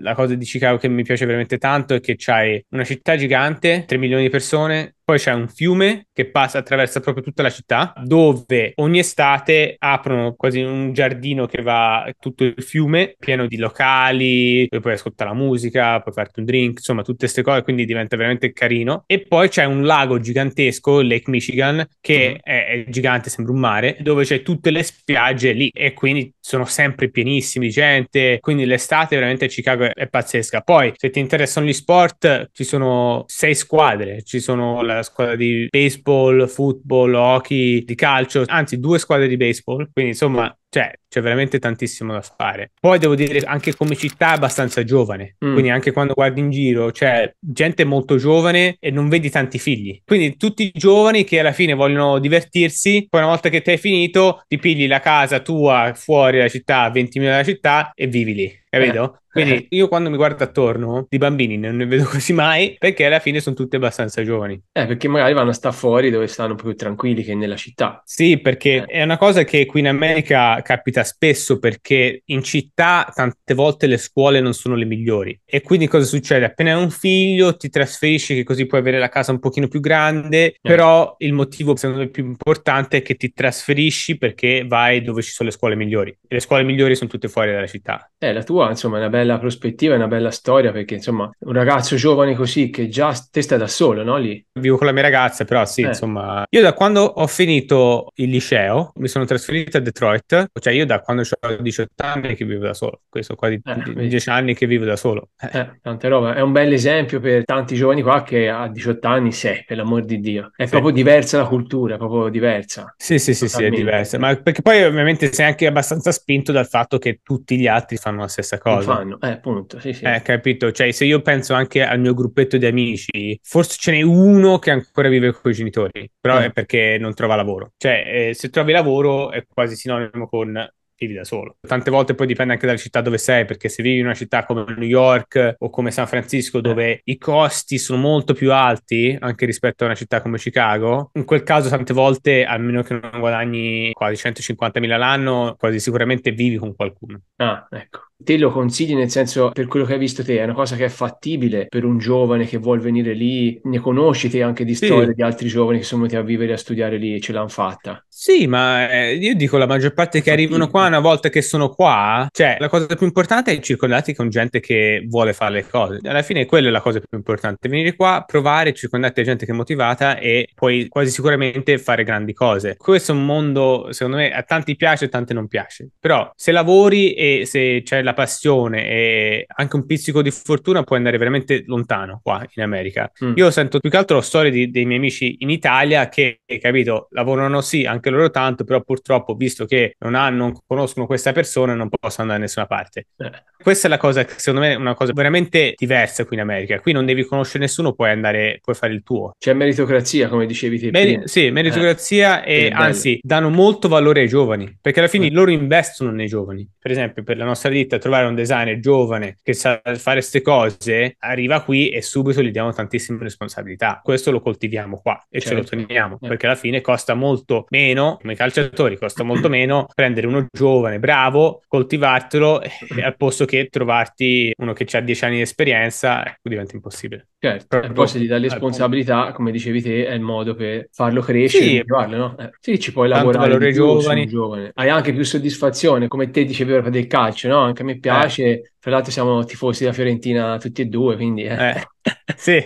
C: La cosa di Chicago che mi piace veramente tanto è che c'hai una città gigante, 3 milioni di persone, poi c'è un fiume che passa attraverso proprio tutta la città, dove ogni estate aprono quasi un giardino che va tutto il fiume, pieno di locali, dove puoi ascoltare la musica, puoi farti un drink, insomma, tutte queste cose, quindi diventa veramente carino. E poi c'è un lago gigantesco, Lake Michigan, che mm-hmm. è, è gigante, sembra un mare, dove c'è tutte le spiagge lì e quindi sono sempre pienissimi di gente, quindi l'estate veramente Chicago è, è pazzesca. Poi, se ti interessano gli sport, ci sono sei squadre, ci sono la squadra di baseball, football, hockey, di calcio, anzi due squadre di baseball, quindi insomma cioè, c'è veramente tantissimo da fare. Poi devo dire, anche come città è abbastanza giovane, mm. quindi anche quando guardi in giro c'è cioè, gente molto giovane e non vedi tanti figli. Quindi tutti i giovani che alla fine vogliono divertirsi, poi una volta che te hai finito ti pigli la casa tua fuori dalla città, a 20 minuti dalla città e vivi lì capito? Eh. Quindi eh. io quando mi guardo attorno di bambini non ne vedo quasi mai perché alla fine sono tutti abbastanza giovani. Eh, perché magari vanno a stare fuori dove stanno più tranquilli che nella città. Sì, perché eh. è una cosa che qui in America capita, spesso perché in città tante volte le scuole non sono le migliori e quindi cosa succede? Appena hai un figlio ti trasferisci che così puoi avere la casa un pochino più grande, eh. però il motivo secondo me più importante è che ti trasferisci perché vai dove ci sono le scuole migliori le scuole migliori sono tutte
B: fuori dalla città. Eh, la tua, insomma, è una bella prospettiva, è una bella storia, perché, insomma, un ragazzo giovane così che già te stai da solo, no? Lì. Vivo con la mia ragazza, però sì, eh. insomma.
C: Io da quando ho finito il liceo, mi sono trasferito a Detroit, cioè io da quando ho 18 anni che vivo da solo, questo qua di eh, 10 anni che vivo da solo.
B: Eh. tante roba. È un bel esempio per tanti giovani qua che a 18 anni sei, per l'amor di Dio. È sì. proprio diversa la cultura, proprio diversa. Sì, sì, sì, sì, è diversa.
C: Ma perché poi ovviamente sei anche abbastanza spinto dal fatto che tutti gli altri fanno la stessa cosa. fanno,
B: eh, punto. Sì, sì. Eh,
C: capito? Cioè, se io penso anche al mio gruppetto di amici, forse ce n'è uno che ancora vive con i genitori, però mm. è perché non trova lavoro. Cioè, eh, se trovi lavoro è quasi sinonimo con vivi da solo. Tante volte poi dipende anche dalle città dove sei, perché se vivi in una città come New York o come San Francisco, eh. dove i costi sono molto più alti anche rispetto a una città come Chicago, in quel caso tante volte, a meno che non guadagni quasi 150.000 l'anno, quasi sicuramente vivi con qualcuno.
B: Ah, ecco. Te lo consigli nel senso, per quello che hai visto te, è una cosa che è fattibile per un giovane che vuol venire lì? Ne conosci te anche di sì. storie di altri giovani che sono venuti a vivere e a studiare lì e ce l'hanno fatta?
C: Sì, ma eh, io dico la maggior parte che arrivano qua una volta che sono qua, cioè la cosa più importante è circondarti con gente che vuole fare le cose. Alla fine quella è la cosa più importante, venire qua, provare, circondarti da gente che è motivata e puoi quasi sicuramente fare grandi cose. Questo è un mondo, secondo me, a tanti piace e a tanti non piace, però se lavori e se c'è la la passione e anche un pizzico di fortuna puoi andare veramente lontano qua in America. Mm. Io sento più che altro storie di, dei miei amici in Italia che, capito, lavorano sì, anche loro tanto, però purtroppo, visto che non hanno, non conoscono questa persona, non possono andare da nessuna parte. Eh. Questa è la cosa che secondo me è una cosa veramente diversa qui in America. Qui non devi conoscere nessuno, puoi andare, puoi fare il tuo. C'è
B: meritocrazia, come dicevi te. Meri- sì,
C: meritocrazia eh, e anzi danno molto valore ai giovani, perché alla fine mm. loro investono nei giovani. Per esempio, per la nostra ditta trovare un designer giovane che sa fare queste cose, arriva qui e subito gli diamo tantissime responsabilità. Questo lo coltiviamo qua e certo. ce lo certo. teniamo, eh. perché alla fine costa molto meno, come calciatori costa molto meno prendere uno giovane bravo, coltivartelo eh, al posto che trovarti uno
B: che ha dieci anni di esperienza ecco, diventa impossibile. Certo, Proprio, e poi se gli dai responsabilità, come dicevi te, è il modo per farlo crescere, sì, migliorarlo, no? Eh, sì, ci puoi lavorare di giovani. giovane. Hai anche più soddisfazione, come te dicevi ora del calcio, no? Anche a me eh. piace, eh. tra l'altro siamo tifosi della Fiorentina tutti e due, quindi... Eh. eh. Sì,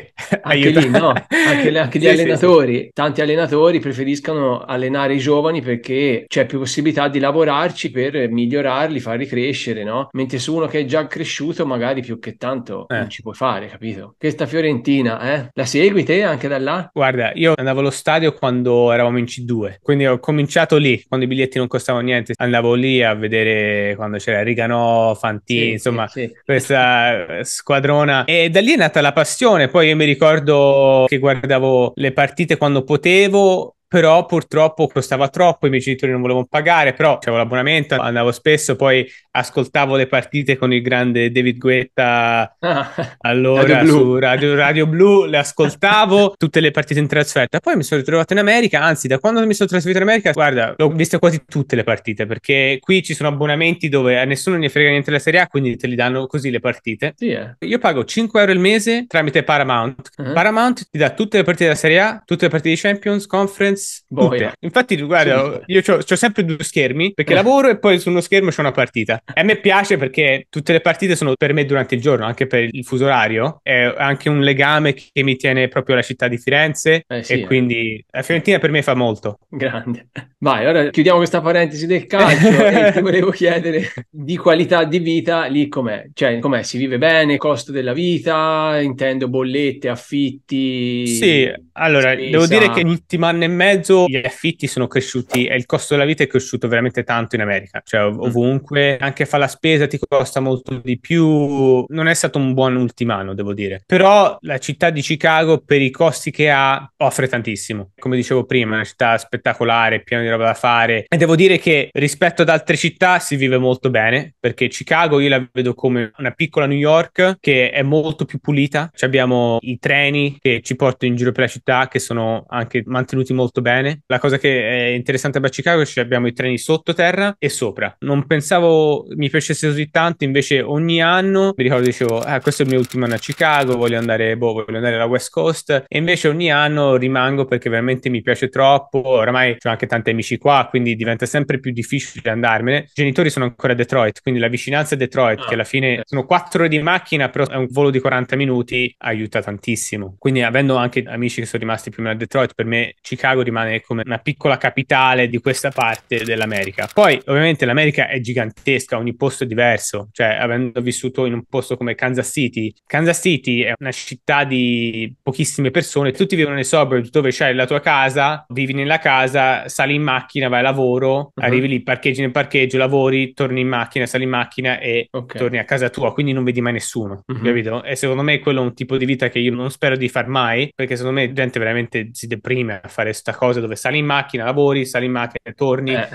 B: anche lì, no? Anche, anche sì, allenatori. Sì, sì. Tanti allenatori preferiscono allenare i giovani perché c'è più possibilità di lavorarci per migliorarli, farli crescere, no? Mentre su uno che è già cresciuto, magari più che tanto eh. non ci puoi fare, capito? Questa Fiorentina, eh? La segui te anche da là? Guarda, io andavo allo stadio
C: quando eravamo
B: in C2, quindi ho cominciato lì, quando i biglietti non costavano
C: niente. Andavo lì a vedere quando c'era Riganò, Fantini, insomma, questa squadrona. E da lì è nata la passione passione. Poi io mi ricordo che guardavo le partite quando potevo però purtroppo costava troppo, i miei genitori non volevano pagare, però avevo l'abbonamento, andavo spesso, poi ascoltavo le partite con il grande David Guetta ah, allora Radio su Radio, Radio Blu, le ascoltavo tutte le partite in trasferta, poi mi sono ritrovato in America, anzi da quando mi sono trasferito in America, guarda, ho visto quasi tutte le partite, perché qui ci sono abbonamenti dove a nessuno ne frega niente la Serie A, quindi te li danno così le partite. Sì, eh. Io pago 5 euro al mese tramite Paramount. Uh-huh. Paramount ti dà tutte le partite della Serie A, tutte le partite di Champions, Conference, Boys. Boia. Infatti, guarda, io ho sempre due schermi perché eh. lavoro e poi su uno schermo c'è una partita. E a me piace perché tutte le partite sono per me durante il giorno, anche per il fuso orario. È anche un legame che mi tiene proprio la città di Firenze. Eh sì, e eh. quindi la Fiorentina per me fa molto.
B: Grande. Vai, ora chiudiamo questa parentesi del calcio e ti volevo chiedere di qualità di vita lì com'è? Cioè, com'è? Si vive bene? Costo della vita? Intendo bollette, affitti? Sì, allora,
C: spesa. devo dire che l'ultimo anno e mezzo mezzo gli affitti sono cresciuti e il costo della vita è cresciuto veramente tanto in America, cioè mm. ovunque, anche fa la spesa ti costa molto di più, non è stato un buon ultimano devo dire, però la città di Chicago per i costi che ha offre tantissimo, come dicevo prima è una città spettacolare, piena di roba da fare e devo dire che rispetto ad altre città si vive molto bene perché Chicago io la vedo come una piccola New York che è molto più pulita, cioè abbiamo i treni che ci portano in giro per la città che sono anche mantenuti molto bene bene. La cosa che è interessante a Chicago è che abbiamo i treni sottoterra e sopra. Non pensavo mi piacesse così tanto, invece ogni anno mi ricordo dicevo, ah, questo è il mio ultimo anno a Chicago, voglio andare, boh, voglio andare alla West Coast e invece ogni anno rimango perché veramente mi piace troppo. Oramai ho anche tanti amici qua, quindi diventa sempre più difficile andarmene. I genitori sono ancora a Detroit, quindi la vicinanza a Detroit, ah, che alla fine sono 4 ore di macchina, però è un volo di 40 minuti, aiuta tantissimo. Quindi avendo anche amici che sono rimasti più o meno a Detroit, per me Chicago rimane come una piccola capitale di questa parte dell'America. Poi ovviamente l'America è gigantesca, ogni posto è diverso, cioè avendo vissuto in un posto come Kansas City, Kansas City è una città di pochissime persone, tutti vivono nei suburb dove c'è la tua casa, vivi nella casa, sali in macchina, vai a lavoro, uh-huh. arrivi lì, parcheggi nel parcheggio, lavori, torni in macchina, sali in macchina e okay. torni a casa tua, quindi non vedi mai nessuno, uh-huh. capito? E secondo me quello è un tipo di vita che io non spero di far mai, perché secondo me gente veramente si deprime a fare questa cosa dove sali in macchina, lavori, sali in macchina, torni, eh,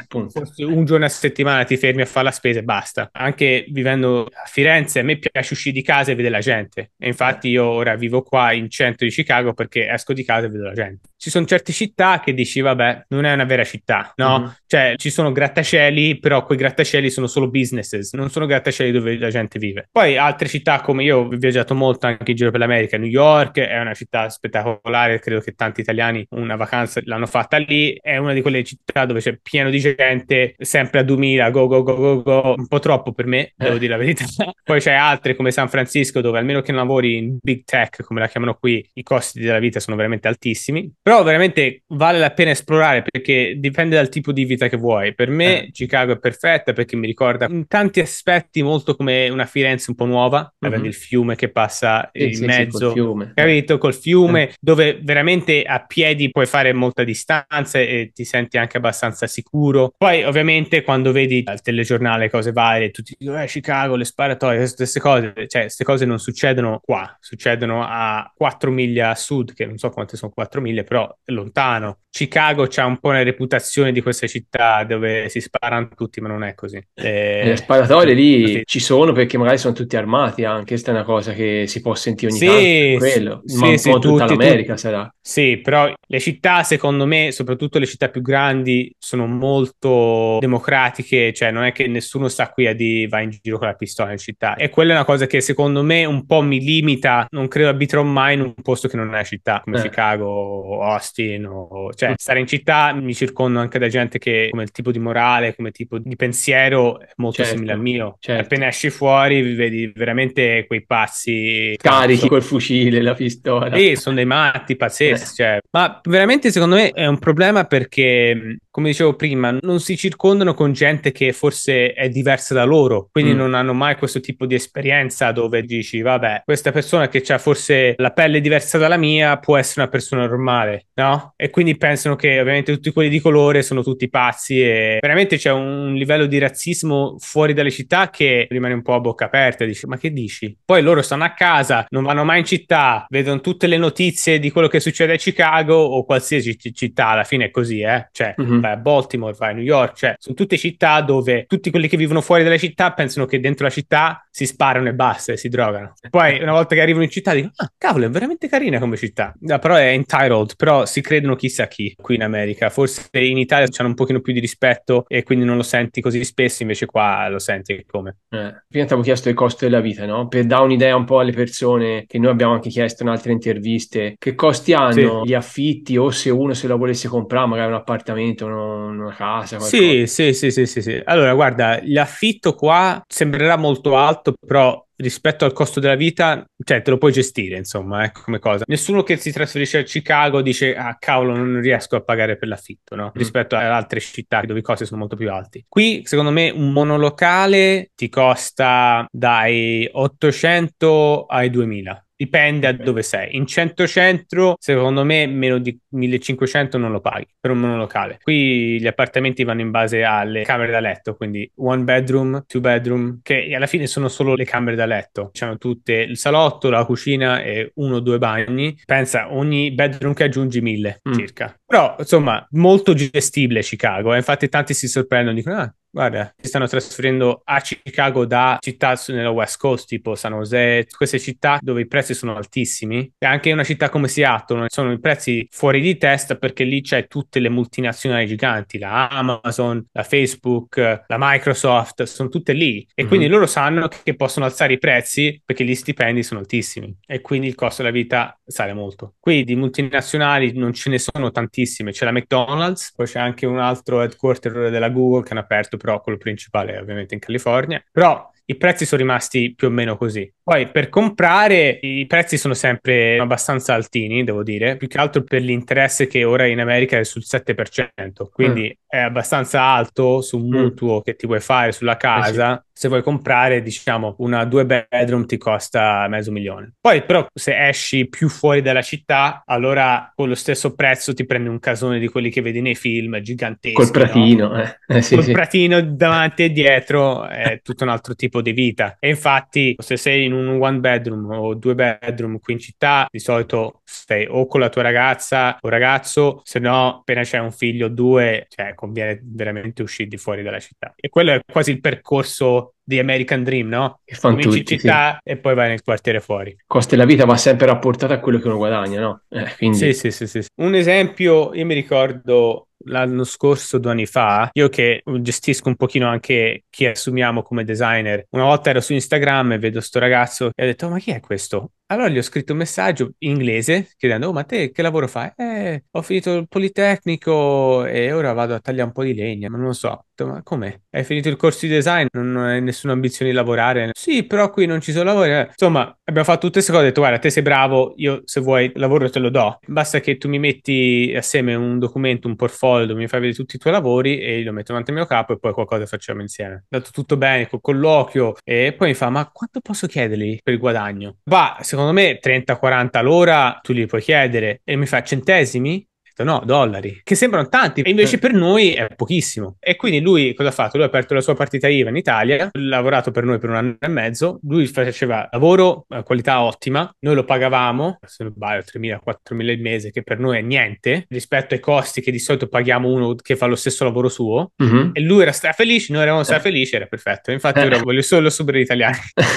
C: un giorno a settimana ti fermi a fare la spesa e basta. Anche vivendo a Firenze, a me piace uscire di casa e vedere la gente. E infatti eh. io ora vivo qua in centro di Chicago perché esco di casa e vedo la gente ci sono certe città che dici, vabbè, non è una vera città, no? Mm. Cioè, ci sono grattacieli, però quei grattacieli sono solo businesses, non sono grattacieli dove la gente vive. Poi altre città, come io ho viaggiato molto anche in giro per l'America, New York è una città spettacolare, credo che tanti italiani una vacanza l'hanno fatta lì, è una di quelle città dove c'è pieno di gente, sempre a 2000, go go go go go, un po' troppo per me, devo eh. dire la verità. Poi c'è altre come San Francisco dove almeno che lavori in big tech, come la chiamano qui, i costi della vita sono veramente altissimi però veramente vale la pena esplorare perché dipende dal tipo di vita che vuoi. Per me eh. Chicago è perfetta perché mi ricorda in tanti aspetti molto come una Firenze un po' nuova, mm-hmm. avendo il fiume che passa sì, in sì, mezzo, sì, col capito? Col fiume, eh. dove veramente a piedi puoi fare molta distanza e ti senti anche abbastanza sicuro. Poi ovviamente quando vedi al telegiornale cose varie, tutti dicono eh, Chicago, le sparatorie, queste cose, cioè queste cose non succedono qua, succedono a 4 miglia a sud, che non so quante sono 4 miglia, però però è lontano. Chicago ha un po' la reputazione di queste città dove si sparano
B: tutti, ma non è così. Eh, eh Le sparatorie lì così. ci sono perché magari sono tutti armati anche, questa è una cosa che si può sentire ogni sì, tanto, quello. Sì, ma un sì, po' tutti, l'America tutti. sarà. Sì, però
C: le città, secondo me, soprattutto le città più grandi, sono molto democratiche, cioè non è che nessuno sta qui a di va in giro con la pistola in città. E quella è una cosa che secondo me un po' mi limita, non credo abiterò mai in un posto che non è città, come eh. Chicago o Austin o cioè mm. stare in città mi circondo anche da gente che come tipo di morale, come tipo di pensiero è molto certo, simile al mio. Certo. Appena esci fuori vedi veramente quei pazzi carichi col
B: fucile, la pistola. Sì,
C: sono dei matti pazzeschi, eh. cioè. ma veramente secondo me è un problema perché mm, come dicevo prima, non si circondano con gente che forse è diversa da loro, quindi mm. non hanno mai questo tipo di esperienza dove dici, vabbè, questa persona che ha forse la pelle diversa dalla mia può essere una persona normale no? E quindi pensano che ovviamente tutti quelli di colore sono tutti pazzi e veramente c'è un livello di razzismo fuori dalle città che rimane un po' a bocca aperta. Dici, ma che dici? Poi loro stanno a casa, non vanno mai in città, vedono tutte le notizie di quello che succede a Chicago o qualsiasi c- città, alla fine è così, eh? Cioè, mm-hmm. vai a Baltimore, vai a New York, cioè, sono tutte città dove tutti quelli che vivono fuori dalle città pensano che dentro la città si sparano e basta e si drogano. Poi una volta che arrivano in città dicono, ah, cavolo, è veramente carina come città. La parola è entitled, però però si credono chissà chi qui in America. Forse in Italia hanno un pochino più di rispetto e quindi non lo senti così spesso, invece qua lo senti come. Eh,
B: prima ti avevo chiesto il costo della vita, no? Per dare un'idea un po' alle persone che noi abbiamo anche chiesto in altre interviste, che costi hanno sì. gli affitti o se uno se la volesse comprare, magari un appartamento, uno, una casa. Qualcosa.
C: Sì, sì, sì, sì, sì, sì. Allora, guarda, l'affitto qua sembrerà molto alto, però rispetto al costo della vita, cioè te lo puoi gestire, insomma, eh, come cosa. Nessuno che si trasferisce a Chicago dice "Ah, cavolo, non riesco a pagare per l'affitto", no? Mm. Rispetto ad altre città dove i costi sono molto più alti. Qui, secondo me, un monolocale ti costa dai 800 ai 2000 Dipende da dove sei. In centro-centro, secondo me, meno di 1500 non lo paghi per un monolocale. Qui gli appartamenti vanno in base alle camere da letto, quindi one bedroom, two bedroom, che alla fine sono solo le camere da letto. C'hanno tutte il salotto, la cucina e uno o due bagni. Pensa, ogni bedroom che aggiungi 1000 mm. circa. Però, insomma, molto gestibile Chicago. Eh. Infatti, tanti si sorprendono, dicono: ah, guarda, si stanno trasferendo a Chicago da città nella West Coast, tipo San Jose, queste città dove i prezzi sono altissimi. E anche una città come Seattle sono i prezzi fuori di testa perché lì c'è tutte le multinazionali giganti, la Amazon, la Facebook, la Microsoft, sono tutte lì. E mm-hmm. quindi mhm. loro sanno che possono alzare i prezzi perché gli stipendi sono altissimi e quindi il costo della vita sale molto. Qui di multinazionali non ce ne sono tantissime tantissime. C'è la McDonald's, poi c'è anche un altro headquarter della Google che hanno aperto però quello principale è ovviamente in California. Però i prezzi sono rimasti più o meno così. Poi per comprare i prezzi sono sempre abbastanza altini, devo dire, più che altro per l'interesse che ora in America è sul 7%, quindi mm. è abbastanza alto su un mm. mutuo mm. che ti vuoi fare sulla casa. Eh sì. Se vuoi comprare, diciamo, una due bedroom ti costa mezzo milione. Poi però se esci più fuori dalla città, allora con lo stesso prezzo ti prendi un casone di quelli che vedi nei film, gigantesco. Col pratino, no? eh. Eh sì, Col sì. pratino davanti e dietro è tutto un altro tipo tipo di vita. E infatti, se sei in un one bedroom o due bedroom qui in città, di solito stai o con la tua ragazza o ragazzo, se no, appena c'è un figlio o due, cioè conviene veramente uscire di fuori dalla città. E quello è quasi il percorso di American Dream, no? Che fanno Cominci tutti, in città sì. e poi vai nel quartiere fuori.
B: Costa della vita ma sempre rapportata a quello che uno guadagna, no? Eh, quindi... sì, sì, sì, sì. Un
C: esempio, io mi ricordo l'anno scorso, due anni fa, io che gestisco un pochino anche chi assumiamo come designer, una volta ero su Instagram e vedo sto ragazzo e ho detto, oh, ma chi è questo? Allora gli ho scritto un messaggio in inglese chiedendo, oh, ma te che lavoro fai? Eh, ho finito il Politecnico e ora vado a tagliare un po' di legna, ma non lo so. Ma come? Hai finito il corso di design? Non hai nessuna ambizione di lavorare? Sì, però qui non ci sono lavori. Insomma, abbiamo fatto tutte queste cose. Ho detto, guarda, te sei bravo, io se vuoi lavoro te lo do. Basta che tu mi metti assieme un documento, un portfolio portfolio, mi fai vedere tutti i tuoi lavori e lo metto davanti al mio capo e poi qualcosa facciamo insieme. Dato tutto bene col colloquio e poi mi fa ma quanto posso chiedergli per il guadagno? Va, secondo me 30-40 all'ora tu gli puoi chiedere e mi fa centesimi? Cristo, no? Dollari, che sembrano tanti, e invece per noi è pochissimo. E quindi lui cosa ha fatto? Lui ha aperto la sua partita IVA in Italia, ha lavorato per noi per un anno e mezzo, lui faceva lavoro, a eh, qualità ottima, noi lo pagavamo, se non sbaglio, 3.000-4.000 al mese, che per noi è niente, rispetto ai costi che di solito paghiamo uno che fa lo stesso lavoro suo, mm-hmm. e lui era felice, noi eravamo felici, era perfetto. Infatti eh. ora voglio solo subire gli italiani.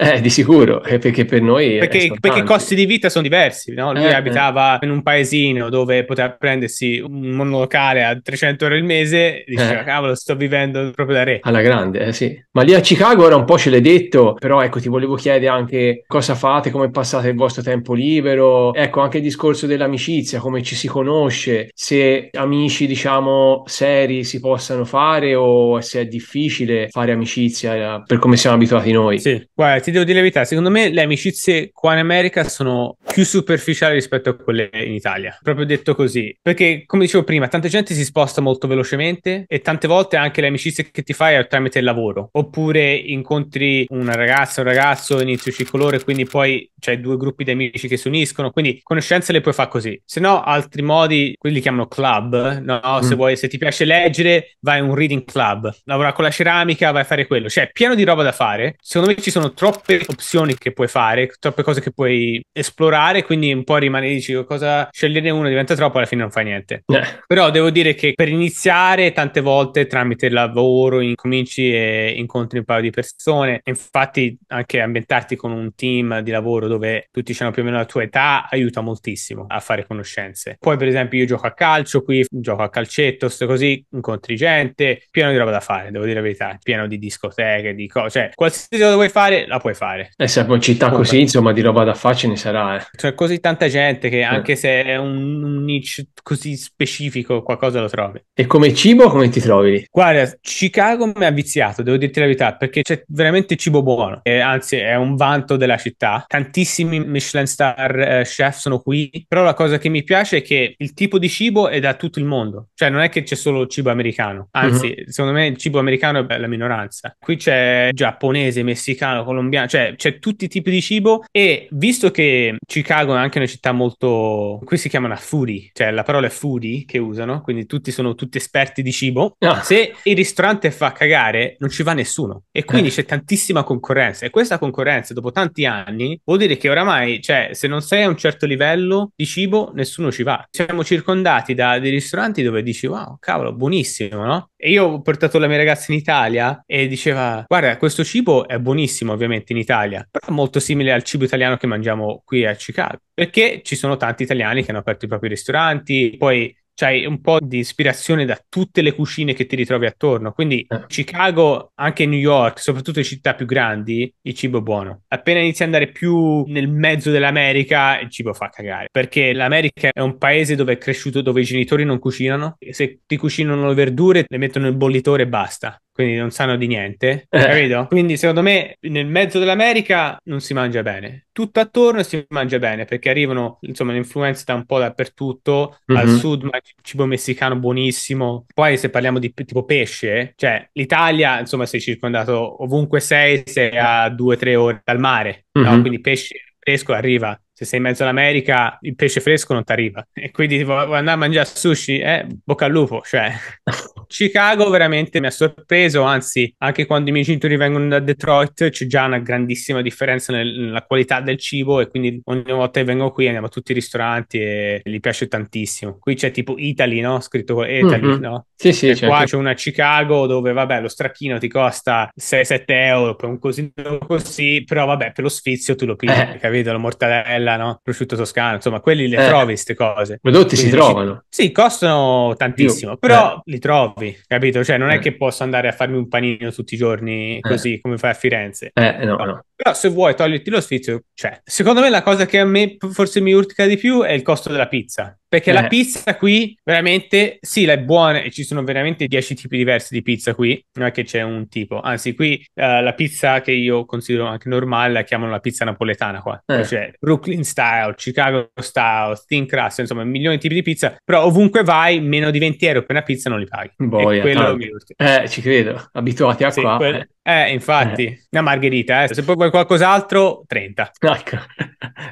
B: Eh, di sicuro, eh, perché per noi... Perché, perché i
C: costi di vita sono diversi, no? Lui eh, abitava eh. in un paesino dove poteva prendersi un monolocale a 300 euro al mese, diceva, eh. cavolo, sto vivendo
B: proprio da re. Alla grande, eh sì. Ma lì a Chicago ora un po' ce l'hai detto, però ecco, ti volevo chiedere anche cosa fate, come passate il vostro tempo libero, ecco, anche il discorso dell'amicizia, come ci si conosce, se amici, diciamo, seri si possano fare o se è difficile fare amicizia eh, per come siamo abituati noi. Sì,
C: guarda, ti devo dire la verità, secondo me le amicizie qua in America sono più superficiali rispetto a quelle in Italia, proprio detto così, perché come dicevo prima, tanta gente si sposta molto velocemente e tante volte anche le amicizie che ti fai tramite il lavoro, oppure incontri una ragazza, un ragazzo, inizi un colore, quindi poi c'è due gruppi di amici che si uniscono, quindi conoscenze le puoi fare così, se no altri modi, quelli li chiamano club, no? Mm. Se vuoi, se ti piace leggere, vai a un reading club, lavora con la ceramica, vai a fare quello, cioè pieno di roba da fare, secondo me ci sono troppe troppe opzioni che puoi fare, troppe cose che puoi esplorare, quindi un po' rimane dici oh, cosa scegliere uno diventa troppo, alla fine non fai niente. Eh. Però devo dire che per iniziare tante volte tramite lavoro incominci e incontri un paio di persone, infatti anche ambientarti con un team di lavoro dove tutti hanno più o meno la tua età aiuta moltissimo a fare conoscenze. Poi per esempio io gioco a calcio qui, gioco a calcetto, sto così incontri gente, pieno di roba da fare, devo dire la verità, pieno di discoteche, di cose, cioè qualsiasi cosa vuoi fare la puoi puoi fare.
B: E eh, se una città Come. così, insomma, di roba da fare ce ne sarà. Eh. C'è
C: cioè, così tanta gente che eh. anche eh. se è un, un, niche così specifico, qualcosa lo trovi.
B: E come cibo, come ti trovi lì? Guarda,
C: Chicago mi ha viziato, devo dirti la verità, perché c'è veramente cibo buono. E anzi, è un vanto della città. Tantissimi Michelin star eh, chef sono qui, però la cosa che mi piace è che il tipo di cibo è da tutto il mondo. Cioè, non è che c'è solo cibo americano. Anzi, uh-huh. secondo me il cibo americano è la minoranza. Qui c'è giapponese, messicano, colombiano piano, cioè c'è tutti i tipi di cibo e visto che Chicago è anche una città molto, qui si chiamano una foodie, cioè la parola è foodie che usano, quindi tutti sono tutti esperti di cibo, no. Ah. se il ristorante fa cagare non ci va nessuno e quindi eh. c'è tantissima concorrenza e questa concorrenza dopo tanti anni vuol dire che oramai, cioè se non sei a un certo livello di cibo nessuno ci va, siamo circondati da dei ristoranti dove dici wow cavolo buonissimo no? E io ho portato la mia ragazza in Italia e diceva: Guarda, questo cibo è buonissimo, ovviamente, in Italia, però è molto simile al cibo italiano che mangiamo qui a Chicago. Perché ci sono tanti italiani che hanno aperto i propri ristoranti, poi c'hai un po' di ispirazione da tutte le cucine che ti ritrovi attorno. Quindi eh. Chicago, anche New York, soprattutto le città più grandi, il cibo è buono. Appena inizi ad andare più nel mezzo dell'America, il cibo fa cagare. Perché l'America è un paese dove è cresciuto, dove i genitori non cucinano. Se ti cucinano le verdure, le mettono nel bollitore e basta quindi non sanno di niente, eh. capito? Quindi secondo me nel mezzo dell'America non si mangia bene, tutto attorno si mangia bene perché arrivano insomma le influenze da un po' dappertutto, mm-hmm. al mhm. sud ma cibo messicano buonissimo, poi se parliamo di tipo pesce, eh, cioè l'Italia insomma sei circondato ovunque sei, sei a due o tre ore dal mare, mm-hmm. no? Mhm. quindi pesce fresco arriva se sei in mezzo all'America il pesce fresco non ti arriva e quindi tipo, andare a mangiare sushi eh, bocca al lupo cioè Chicago veramente mi ha sorpreso, anzi anche quando i miei genitori vengono da Detroit c'è già una grandissima differenza nel, nella qualità del cibo e quindi ogni volta che vengo qui andiamo a tutti i ristoranti e gli piace tantissimo. Qui c'è tipo Italy, no? Scritto Italy, mm-hmm. no?
B: Sì, sì, e certo. qua c'è
C: una Chicago dove vabbè lo stracchino ti costa 6-7 euro per un cosino così, però vabbè per lo sfizio tu lo pigli, eh. capito? La mortadella, no? Prosciutto toscano, insomma quelli le eh. trovi queste cose. Prodotti si trovano. Sì, costano tantissimo, Io, però eh. li trovi capito? Cioè, non è eh. che posso andare a farmi un panino tutti i giorni eh. così eh. come fai a Firenze. Eh, no, no. no. Però se vuoi toglierti lo sfizio, cioè, secondo me la cosa che a me forse mi urtica di più è il costo della pizza. Perché eh. la pizza qui veramente, sì, la è buona e ci sono veramente dieci tipi diversi di pizza qui, non è che c'è un tipo. Anzi, qui uh, la pizza che io considero anche normale la chiamano la pizza napoletana qua. Eh. Cioè Brooklyn style, Chicago style, thin crust, insomma, milioni di tipi di pizza. Però ovunque vai, meno di 20 euro per una pizza non li paghi. Boia, quello ah, mi
B: urtica. Eh, ci
C: credo, abituati a sì, qua. Quel... Eh. infatti, eh. una margherita, eh. se poi vuoi vuoi qualcos'altro, 30.
B: Ecco,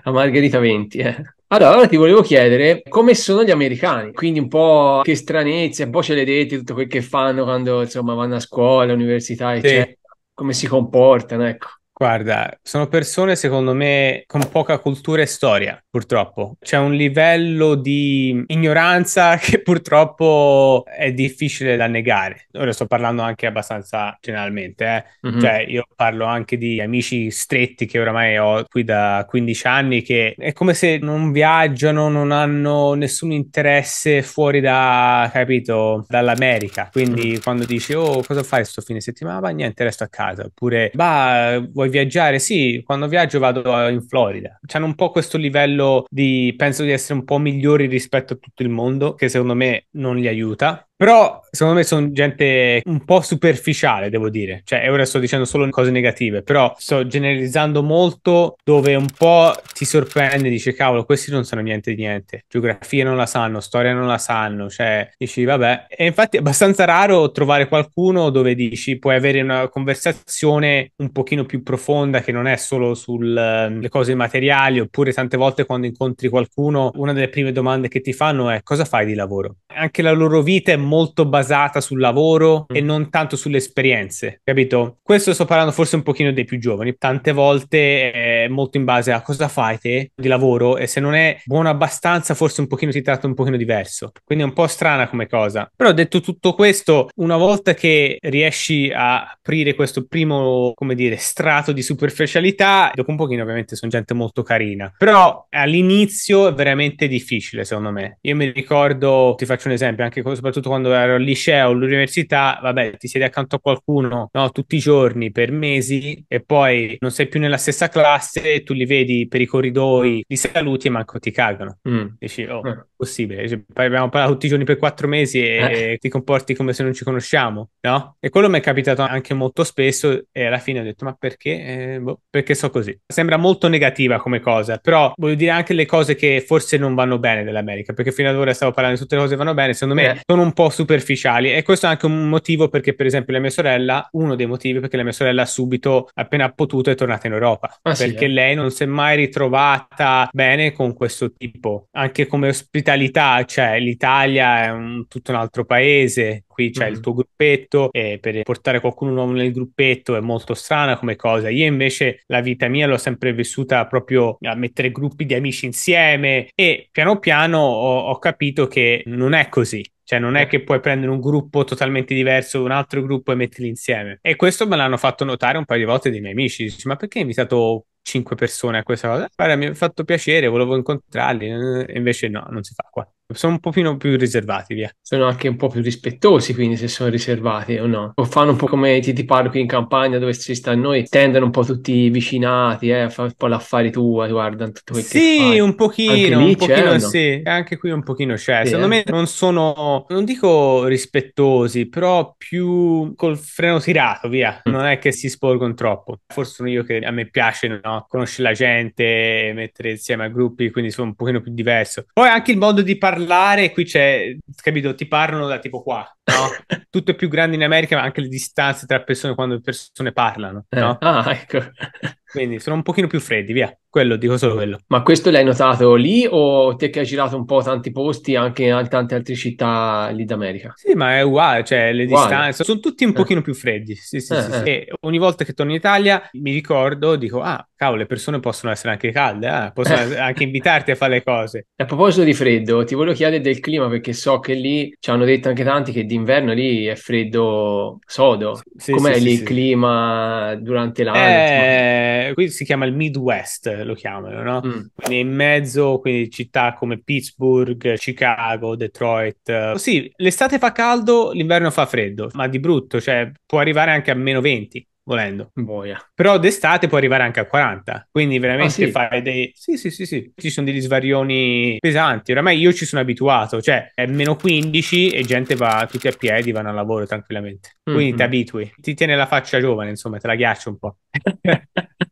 B: la margherita 20, eh. Allora, allora, ti volevo chiedere come sono gli americani, quindi un po' che stranezze, un po' ce le dette tutto quel che fanno quando insomma vanno a scuola, università, eccetera, sì. come si comportano, ecco. Guarda, sono persone
C: secondo me con poca cultura e storia, purtroppo. C'è un livello di ignoranza che purtroppo è difficile da negare. Ora sto parlando anche abbastanza generalmente, eh. mm-hmm. cioè io parlo anche di amici stretti che oramai ho qui da 15 anni che è come se non viaggiano, non hanno nessun interesse fuori da, capito, dall'America. Quindi mm-hmm. quando dici "Oh, cosa fai questo fine settimana?" Bah, niente, resto a casa, oppure "Bah, vuoi vuoi viaggiare? Sì, quando viaggio vado eh, in Florida. C'hanno un po' questo livello di penso di essere un po' migliori rispetto a tutto il mondo, che secondo me non li aiuta. Però secondo me sono gente mm. un po' superficiale, devo dire. Cioè, ora sto dicendo solo cose negative, però sto generalizzando molto dove un po' ti sorprende, dice cavolo, questi non sanno niente di niente. Geografia non la sanno, storia non la sanno, cioè dici vabbè. E infatti è abbastanza raro trovare qualcuno dove dici puoi avere una conversazione un pochino più profonda che non è solo sulle ehm, cose materiali, oppure tante volte quando incontri qualcuno, una delle prime domande che ti fanno è cosa fai di lavoro? Anche la loro vita è molto basata sul lavoro e mm. non tanto sulle esperienze, capito? Questo sto parlando forse un pochino dei più giovani, tante volte è molto in base a cosa fai te di lavoro e se non è buono abbastanza forse un pochino si tratta un pochino diverso, quindi è un po' strana come cosa. Però detto tutto questo, una volta che riesci a aprire questo primo, come dire, strato di superficialità, dopo un pochino ovviamente sono gente molto carina, però all'inizio è veramente difficile secondo me. Io mi ricordo, ti faccio un esempio, anche soprattutto quando quando ero al liceo, all'università, vabbè, ti siedi accanto a qualcuno no, tutti i giorni per mesi e poi non sei più nella stessa classe, tu li vedi per i corridoi, li saluti e manco ti cagano. Mm. Dici, oh, mm. possibile, Poi abbiamo parlato tutti i giorni per quattro mesi e eh. ti comporti come se non ci conosciamo, no? E quello mi è capitato anche molto spesso e alla fine ho detto, ma perché? Eh, boh, perché so così. Sembra molto negativa come cosa, però voglio dire anche le cose che forse non vanno bene dell'America, perché fino ad ora stavo parlando di tutte le cose che vanno bene, secondo me eh. sono un po' po' superficiali e questo è anche un motivo perché per esempio la mia sorella, uno dei motivi perché la mia sorella subito appena potuto è tornata in Europa, ah, perché sì. Eh. lei non si è mai ritrovata bene con questo tipo, anche come ospitalità, cioè l'Italia è un, tutto un altro paese, qui c'è mm-hmm. il tuo gruppetto e per portare qualcuno nuovo nel gruppetto è molto strana come cosa. Io invece la vita mia l'ho sempre vissuta proprio a mettere gruppi di amici insieme e piano piano ho, ho capito che non è così. Cioè, non è eh. che puoi prendere un gruppo totalmente diverso, un altro gruppo e metterli insieme. E questo me l'hanno fatto notare un paio di volte dei miei amici. Dici, ma perché hai invitato cinque persone a questa cosa? Guarda, mi ha fatto piacere, volevo incontrarli. E invece no, non si fa qua sono un
B: pochino più riservati, via. Sono anche un po' più rispettosi, quindi se sono riservati o no. O fanno un po' come ti, ti parlo qui in campagna dove ci stanno noi, tendono un po' tutti vicinati, eh, a fare un po' l'affare tua, guardano tutto quel sì,
C: Sì, un pochino, un pochino eh, no? sì, eh, anche qui un pochino c'è. Cioè, sì, secondo eh. me non sono, non dico rispettosi, però più col freno tirato, via. Mm. Non è che si sporgono troppo. Forse sono io che a me piace, no? Conoscere la gente, mettere insieme a gruppi, quindi sono un pochino più diverso. Poi anche il modo di parlare parlare, qui c'è, capito, ti parlano da tipo qua, no? tutto è più grande in America, ma anche le distanze tra persone quando le persone parlano. Eh. No? Eh, ah, ecco. Quindi sono un pochino più freddi,
B: via. Quello,
C: dico solo quello.
B: Ma questo l'hai notato lì o te che hai girato un po' tanti posti anche in tante altre città lì d'America? Sì, ma è uguale, cioè le uguale.
C: distanze sono tutti un eh. pochino più freddi. Sì, sì, eh, sì, eh. e ogni volta che torno in Italia mi ricordo, dico, ah, cavolo, le persone possono
B: essere anche calde, ah, eh? possono anche invitarti a fare le cose. A proposito di freddo, ti voglio chiedere del clima perché so che lì ci hanno detto anche tanti che di d'inverno lì è freddo sodo. Sì, Com'è sì, lì sì, il clima durante l'anno? Eh, qui si chiama il Midwest,
C: lo chiamano, no? Mm. Quindi in mezzo, quindi città come Pittsburgh, Chicago, Detroit. Eh. Sì, l'estate fa caldo, l'inverno fa freddo, ma di brutto, cioè può arrivare anche a meno 20 volendo. Boia. Però d'estate può arrivare anche a 40, quindi veramente ah, sì? fai dei... Sì, sì, sì, sì, ci sono degli svarioni pesanti, oramai io ci sono abituato, cioè è meno 15 e gente va tutti a piedi, vanno al lavoro tranquillamente, quindi mm-hmm. ti abitui, ti tiene la faccia giovane, insomma, te la ghiaccio un po'.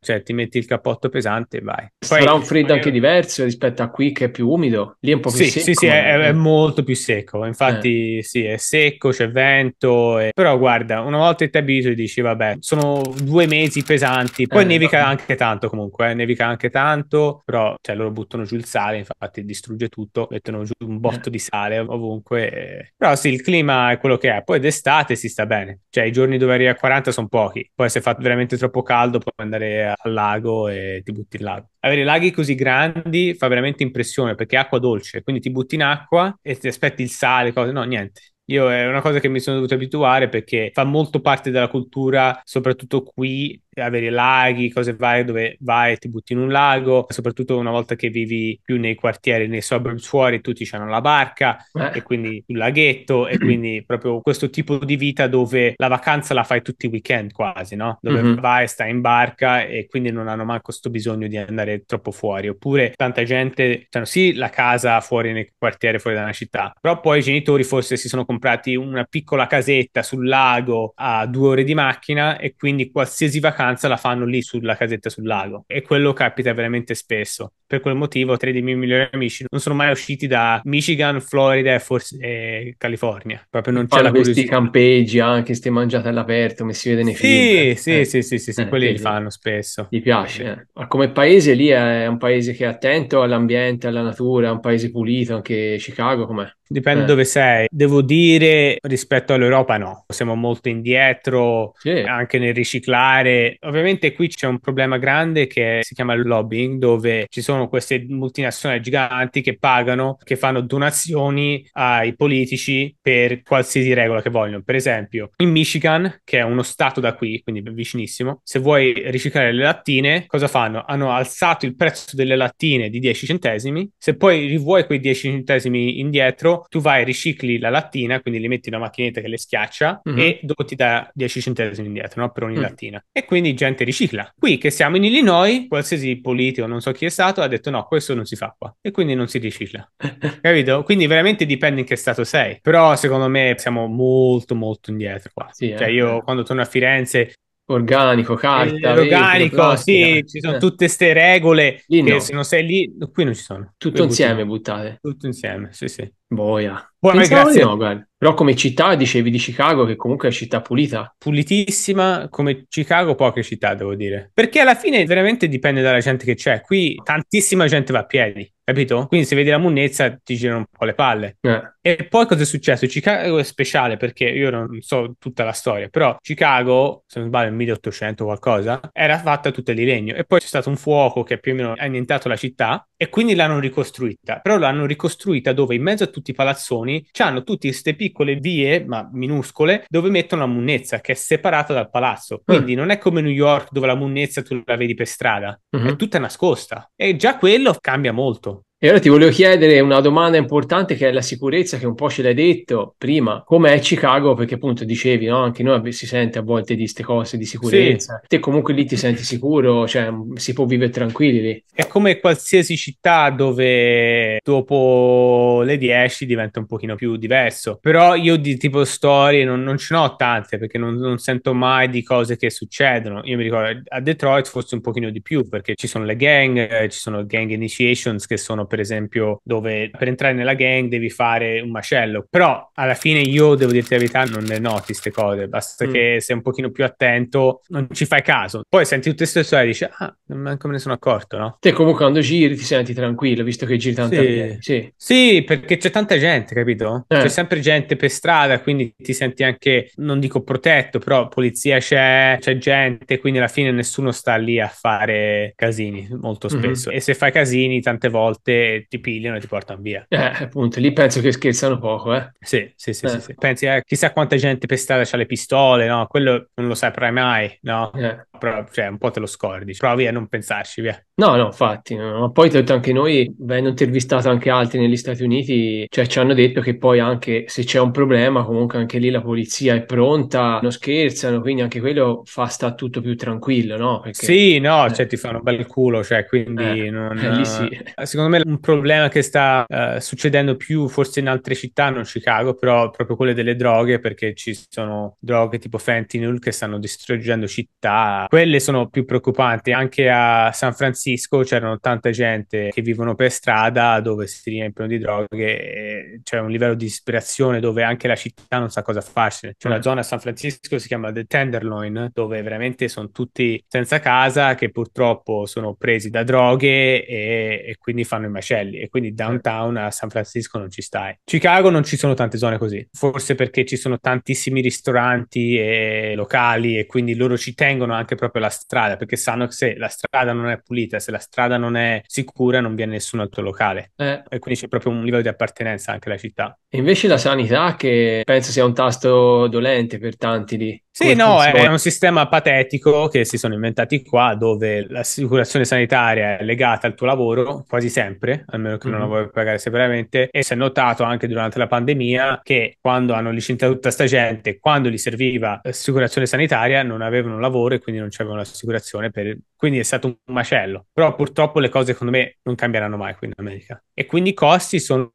C: cioè ti metti il cappotto pesante
B: e vai. Poi, Sarà un freddo anche diverso rispetto a qui che è più umido, lì è un po' più sì, secco. Sì, sì, è, è,
C: molto più secco, infatti eh. sì, è secco, c'è vento, e... però guarda, una volta ti abitui dici vabbè, sono saranno due mesi pesanti. Poi eh, nevica no. anche tanto comunque, eh, nevica anche tanto, però cioè, loro buttano giù il sale, infatti distrugge tutto, mettono giù un botto eh. di sale ovunque. Eh. Però sì, il clima è quello che è. Poi d'estate si sta bene, cioè i giorni dove arrivi a 40 sono pochi. Poi se fa veramente troppo caldo puoi andare al lago e ti butti il lago. Avere laghi così grandi fa veramente impressione perché è acqua dolce, quindi ti butti in acqua e ti aspetti il sale, cose, no, niente io è una cosa che mi sono dovuto abituare perché fa molto parte della cultura, soprattutto qui, avere laghi, cose vai dove vai e ti butti in un lago, soprattutto una volta che vivi più nei quartieri, nei suburbs fuori, tutti hanno la barca eh. e quindi il laghetto e quindi proprio questo tipo di vita dove la vacanza la fai tutti i weekend quasi, no? Dove mm-hmm. vai, stai in barca e quindi non hanno manco questo bisogno di andare troppo fuori. Oppure tanta gente, cioè, sì, la casa fuori nel quartiere, fuori dalla città, però poi i genitori forse si sono comprati una piccola casetta sul lago a due ore di macchina e quindi qualsiasi vacanza vacanza la fanno lì sulla casetta sul lago e quello capita veramente spesso. Per quel motivo, tre dei miei migliori amici non sono mai usciti da Michigan,
B: Florida e forse eh, California. Proprio non c'è la questi campeggi anche, queste mangiate all'aperto, come si vede nei sì, film. Sì, eh. sì, sì, sì, sì eh, quelli li fanno spesso. Mi piace. Eh. Eh. Ma come paese lì è un paese che è attento all'ambiente, alla natura, è un paese pulito, anche Chicago com'è? Dipende eh. dove sei. Devo dire, rispetto all'Europa, no. Siamo molto indietro
C: sì. anche nel riciclare. Ovviamente qui c'è un problema grande che si chiama lobbying, dove ci sono sono queste multinazionali giganti che pagano, che fanno donazioni ai politici per qualsiasi regola che vogliono. Per esempio, in Michigan, che è uno stato da qui, quindi vicinissimo, se vuoi riciclare le lattine, cosa fanno? Hanno alzato il prezzo delle lattine di 10 centesimi. Se poi rivuoi quei 10 centesimi indietro, tu vai e ricicli la lattina, quindi li metti in una macchinetta che le schiaccia mm-hmm. e dopo ti dà 10 centesimi indietro no? per ogni mm lattina. E quindi gente ricicla. Qui che siamo in Illinois, qualsiasi politico, non so chi è stato, ha detto no, questo non si fa qua e quindi non si ricicla. Capito? Quindi veramente dipende in che stato sei. Però secondo me siamo molto molto indietro qua. Sì, cioè eh. io quando torno a Firenze Organico, carta, eh, organico, plastica. sì, ci sono eh. tutte queste
B: regole lì no. se non sei lì, qui non ci sono. Tutto Poi insieme buttate. Tutto insieme, sì, sì. Boia. Buona, grazie. No, Però come città dicevi di Chicago che comunque è città pulita.
C: Pulitissima, come Chicago poche città devo dire. Perché alla fine veramente dipende dalla gente che c'è. Qui tantissima gente va a piedi, capito? Quindi se vedi la munnezza ti girano un po' le palle. Eh. E poi cosa è successo? Chicago è speciale perché io non so tutta la storia, però Chicago, se non sbaglio, nel 1800 o qualcosa, era fatta tutta di legno e poi c'è stato un fuoco che più o meno ha annientato la città e quindi l'hanno ricostruita, però l'hanno ricostruita dove in mezzo a tutti i palazzoni c'hanno tutte queste piccole vie, ma minuscole, dove mettono la munnezza che è separata dal palazzo. Ah. Quindi mm. non è come New York dove la munnezza tu la vedi per strada, mm-hmm. è mhm. tutta
B: nascosta e già quello cambia molto. E ora ti volevo chiedere una domanda importante che è la sicurezza, che un po' ce l'hai detto prima. Com'è Chicago? Perché appunto dicevi, no? anche noi si sente a volte di queste cose di sicurezza. Sì. Te comunque lì ti senti sicuro, cioè si può vivere tranquilli lì. È
C: come qualsiasi città dove dopo le 10 diventa un pochino più diverso. Però io di tipo storie non, non ce n'ho tante perché non, non, sento mai di cose che succedono. Io mi ricordo a Detroit forse un pochino di più perché ci sono le gang, eh, ci sono gang initiations che sono per esempio, dove per entrare nella gang devi fare un macello. Però alla fine io devo dirti la verità, non le noti queste cose, basta mm. che sei un pochino più attento, non ci fai caso. Poi senti tutte queste storie e dici, ah, manco me ne sono accorto, no? Te comunque quando giri ti senti tranquillo, visto che giri tanta sì. Sì. sì, perché c'è tanta gente, capito? Eh. C'è sempre gente per strada, quindi ti senti anche, non dico protetto, però polizia c'è, c'è gente, quindi alla fine nessuno sta lì a fare casini molto mhm. spesso. Mm-hmm. E se fai casini tante volte ti pigliano e ti portano via. Eh,
B: appunto, lì penso che
C: scherzano poco, eh. Sì, sì, sì, eh. sì, sì. Pensi, eh, chissà quanta gente per strada ha le pistole, no? Quello non lo saprai mai, no? Eh. Però, cioè, un po' te lo scordi. Provi a non pensarci, via.
B: No, no, infatti, no. ma poi detto anche noi, avendo intervistato anche altri negli Stati Uniti, cioè ci hanno detto che poi anche se c'è un problema, comunque anche lì la polizia è pronta, non scherzano, quindi anche quello fa sta tutto più tranquillo, no? Perché, sì, no, eh. cioè ti fanno bel culo, cioè
C: quindi eh, non... Eh, sì. Eh, secondo me un problema che sta uh, succedendo più forse in altre città, non Chicago, però proprio quelle delle droghe, perché ci sono droghe tipo fentanyl che stanno distruggendo città, quelle sono più preoccupanti, anche a San Francisco Francisco c'erano tanta gente che vivono per strada dove si riempiono di droghe, c'è un livello di ispirazione dove anche la città non sa cosa farcene. C'è una mm. zona a San Francisco si chiama The Tenderloin, dove veramente sono tutti senza casa che purtroppo sono presi da droghe e, e quindi fanno i macelli. E quindi downtown a San Francisco non ci stai. Chicago non ci sono tante zone così, forse perché ci sono tantissimi ristoranti e locali e quindi loro ci tengono anche proprio la strada perché sanno che se la strada non è pulita uscita, se la strada non è sicura non viene nessun altro locale. Eh. E quindi c'è proprio un livello di appartenenza anche alla città. E invece la sanità che penso sia un tasto dolente per tanti lì. Sì, no, funziona? è un sistema patetico che si sono inventati qua dove l'assicurazione sanitaria è legata al tuo lavoro quasi sempre, almeno che mm-hmm. non la mhm. vuoi pagare separatamente e si è notato anche durante la pandemia che quando hanno licenziato tutta sta gente, quando gli serviva l'assicurazione sanitaria non avevano lavoro e quindi non c'avevano l'assicurazione per quindi è stato un macello. Però purtroppo le cose secondo me non cambieranno mai qui in America. E quindi i costi sono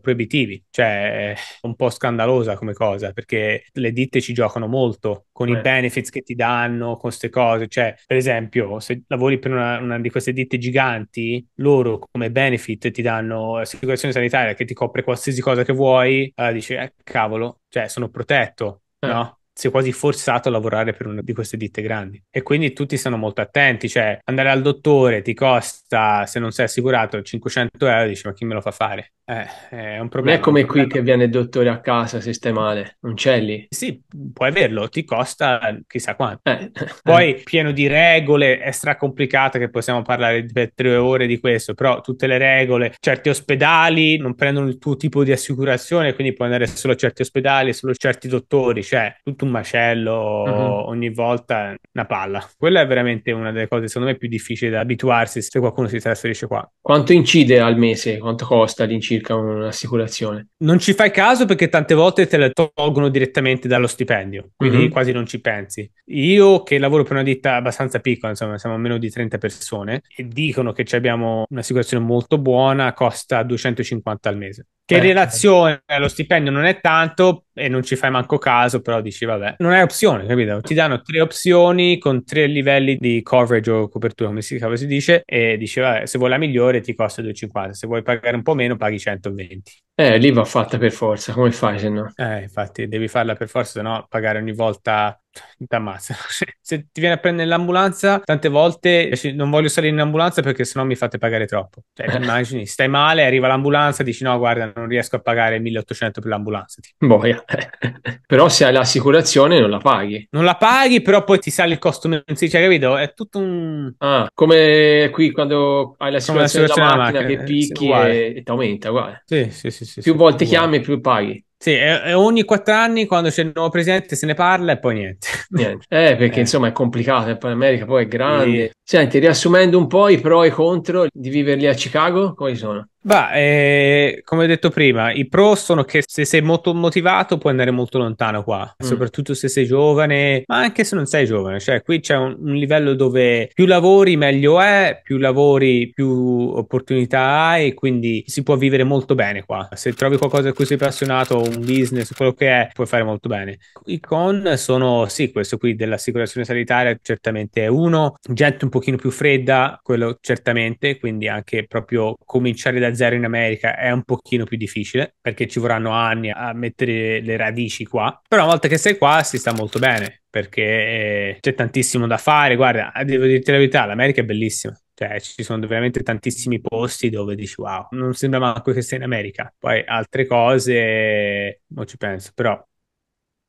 C: proibitivi, cioè è un po' scandalosa come cosa, perché le ditte ci giocano molto con Beh. i benefits che ti danno, con queste cose. Cioè, per esempio, se lavori per una, una, di queste ditte giganti, loro come benefit ti danno assicurazione sanitaria che ti copre qualsiasi cosa che vuoi, allora dici, eh, cavolo, cioè sono protetto, eh. no? sei quasi forzato a lavorare per una di queste ditte grandi e quindi tutti sono molto attenti, cioè andare al dottore ti costa, se non sei assicurato, 500 euro, dici ma chi me lo fa fare? Eh, è un problema. Non è come qui che viene il dottore a casa se stai male, non c'è lì? Sì, puoi averlo, ti costa chissà quanto. Eh. Poi pieno di regole, è stracomplicata che possiamo parlare per tre ore di questo, però tutte le regole, certi ospedali non prendono il tuo tipo di assicurazione, quindi puoi andare solo a certi ospedali, solo a certi dottori, cioè tutto tutto un macello, uh-huh. ogni volta una palla. Quella è veramente una delle cose, secondo me, più difficili da abituarsi se qualcuno si trasferisce qua.
B: Quanto incide al mese? Quanto costa all'incirca un'assicurazione?
C: Non ci fai caso perché tante volte te la tolgono direttamente dallo stipendio, quindi uh-huh. quasi non ci pensi. Io che lavoro per una ditta abbastanza piccola, insomma, siamo a meno di 30 persone, e dicono che abbiamo un'assicurazione molto buona, costa 250 al mese che in certo. relazione allo eh, stipendio non è tanto e non ci fai manco caso, però dici vabbè, non è opzione, capito? Ti danno tre opzioni con tre livelli di coverage o copertura, come si, come si dice, e dici vabbè, se vuoi la migliore ti costa 2,50, se vuoi pagare un po' meno paghi 120. Eh, lì va
B: fatta per forza, come fai se no?
C: Eh, infatti devi farla per forza, se no pagare ogni volta ti ammazza. Se ti viene a prendere l'ambulanza, tante volte non voglio salire in ambulanza perché sennò mi fate pagare troppo. Cioè, immagini, stai male, arriva l'ambulanza, dici no, guarda, non riesco a pagare 1800 per l'ambulanza.
B: Boia. però se hai l'assicurazione non la paghi. Non
C: la paghi, però poi ti sale il costo mensile, cioè, capito? È tutto un... Ah, come qui quando hai l'assicurazione, l'assicurazione della macchina, macchina che eh, picchi e, e ti aumenta, guarda.
B: Sì, sì, sì, sì, più
C: volte uguale. chiami, più paghi. Sì, è, ogni quattro anni quando c'è il nuovo presidente se ne parla e poi niente.
B: niente. Eh, perché eh. insomma è complicato, e eh, poi l'America poi è grande. E... Senti, riassumendo un po' i pro e i contro di viverli a Chicago, quali sono?
C: Bah, eh, come detto prima, i pro sono che se sei molto motivato puoi andare molto lontano qua, mm. soprattutto se sei giovane, ma anche se non sei giovane, cioè qui c'è un, un, livello dove più lavori meglio è, più lavori più opportunità hai, quindi si può vivere molto bene qua. Se trovi qualcosa a cui sei appassionato, un business, quello che è, puoi fare molto bene. I con sono sì, questo qui dell'assicurazione sanitaria certamente è uno, gente un pochino più fredda, quello certamente, quindi anche proprio cominciare da zero in America è un pochino più difficile perché ci vorranno anni a mettere le radici qua, però una volta che sei qua si sta molto bene perché eh, c'è tantissimo da fare, guarda, eh, devo dirti la verità, l'America è bellissima. Cioè, ci sono veramente tantissimi posti dove dici wow, non sembra manco che sei in America. Poi altre cose, non ci penso, però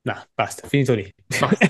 C: No, basta, finito lì. Basta.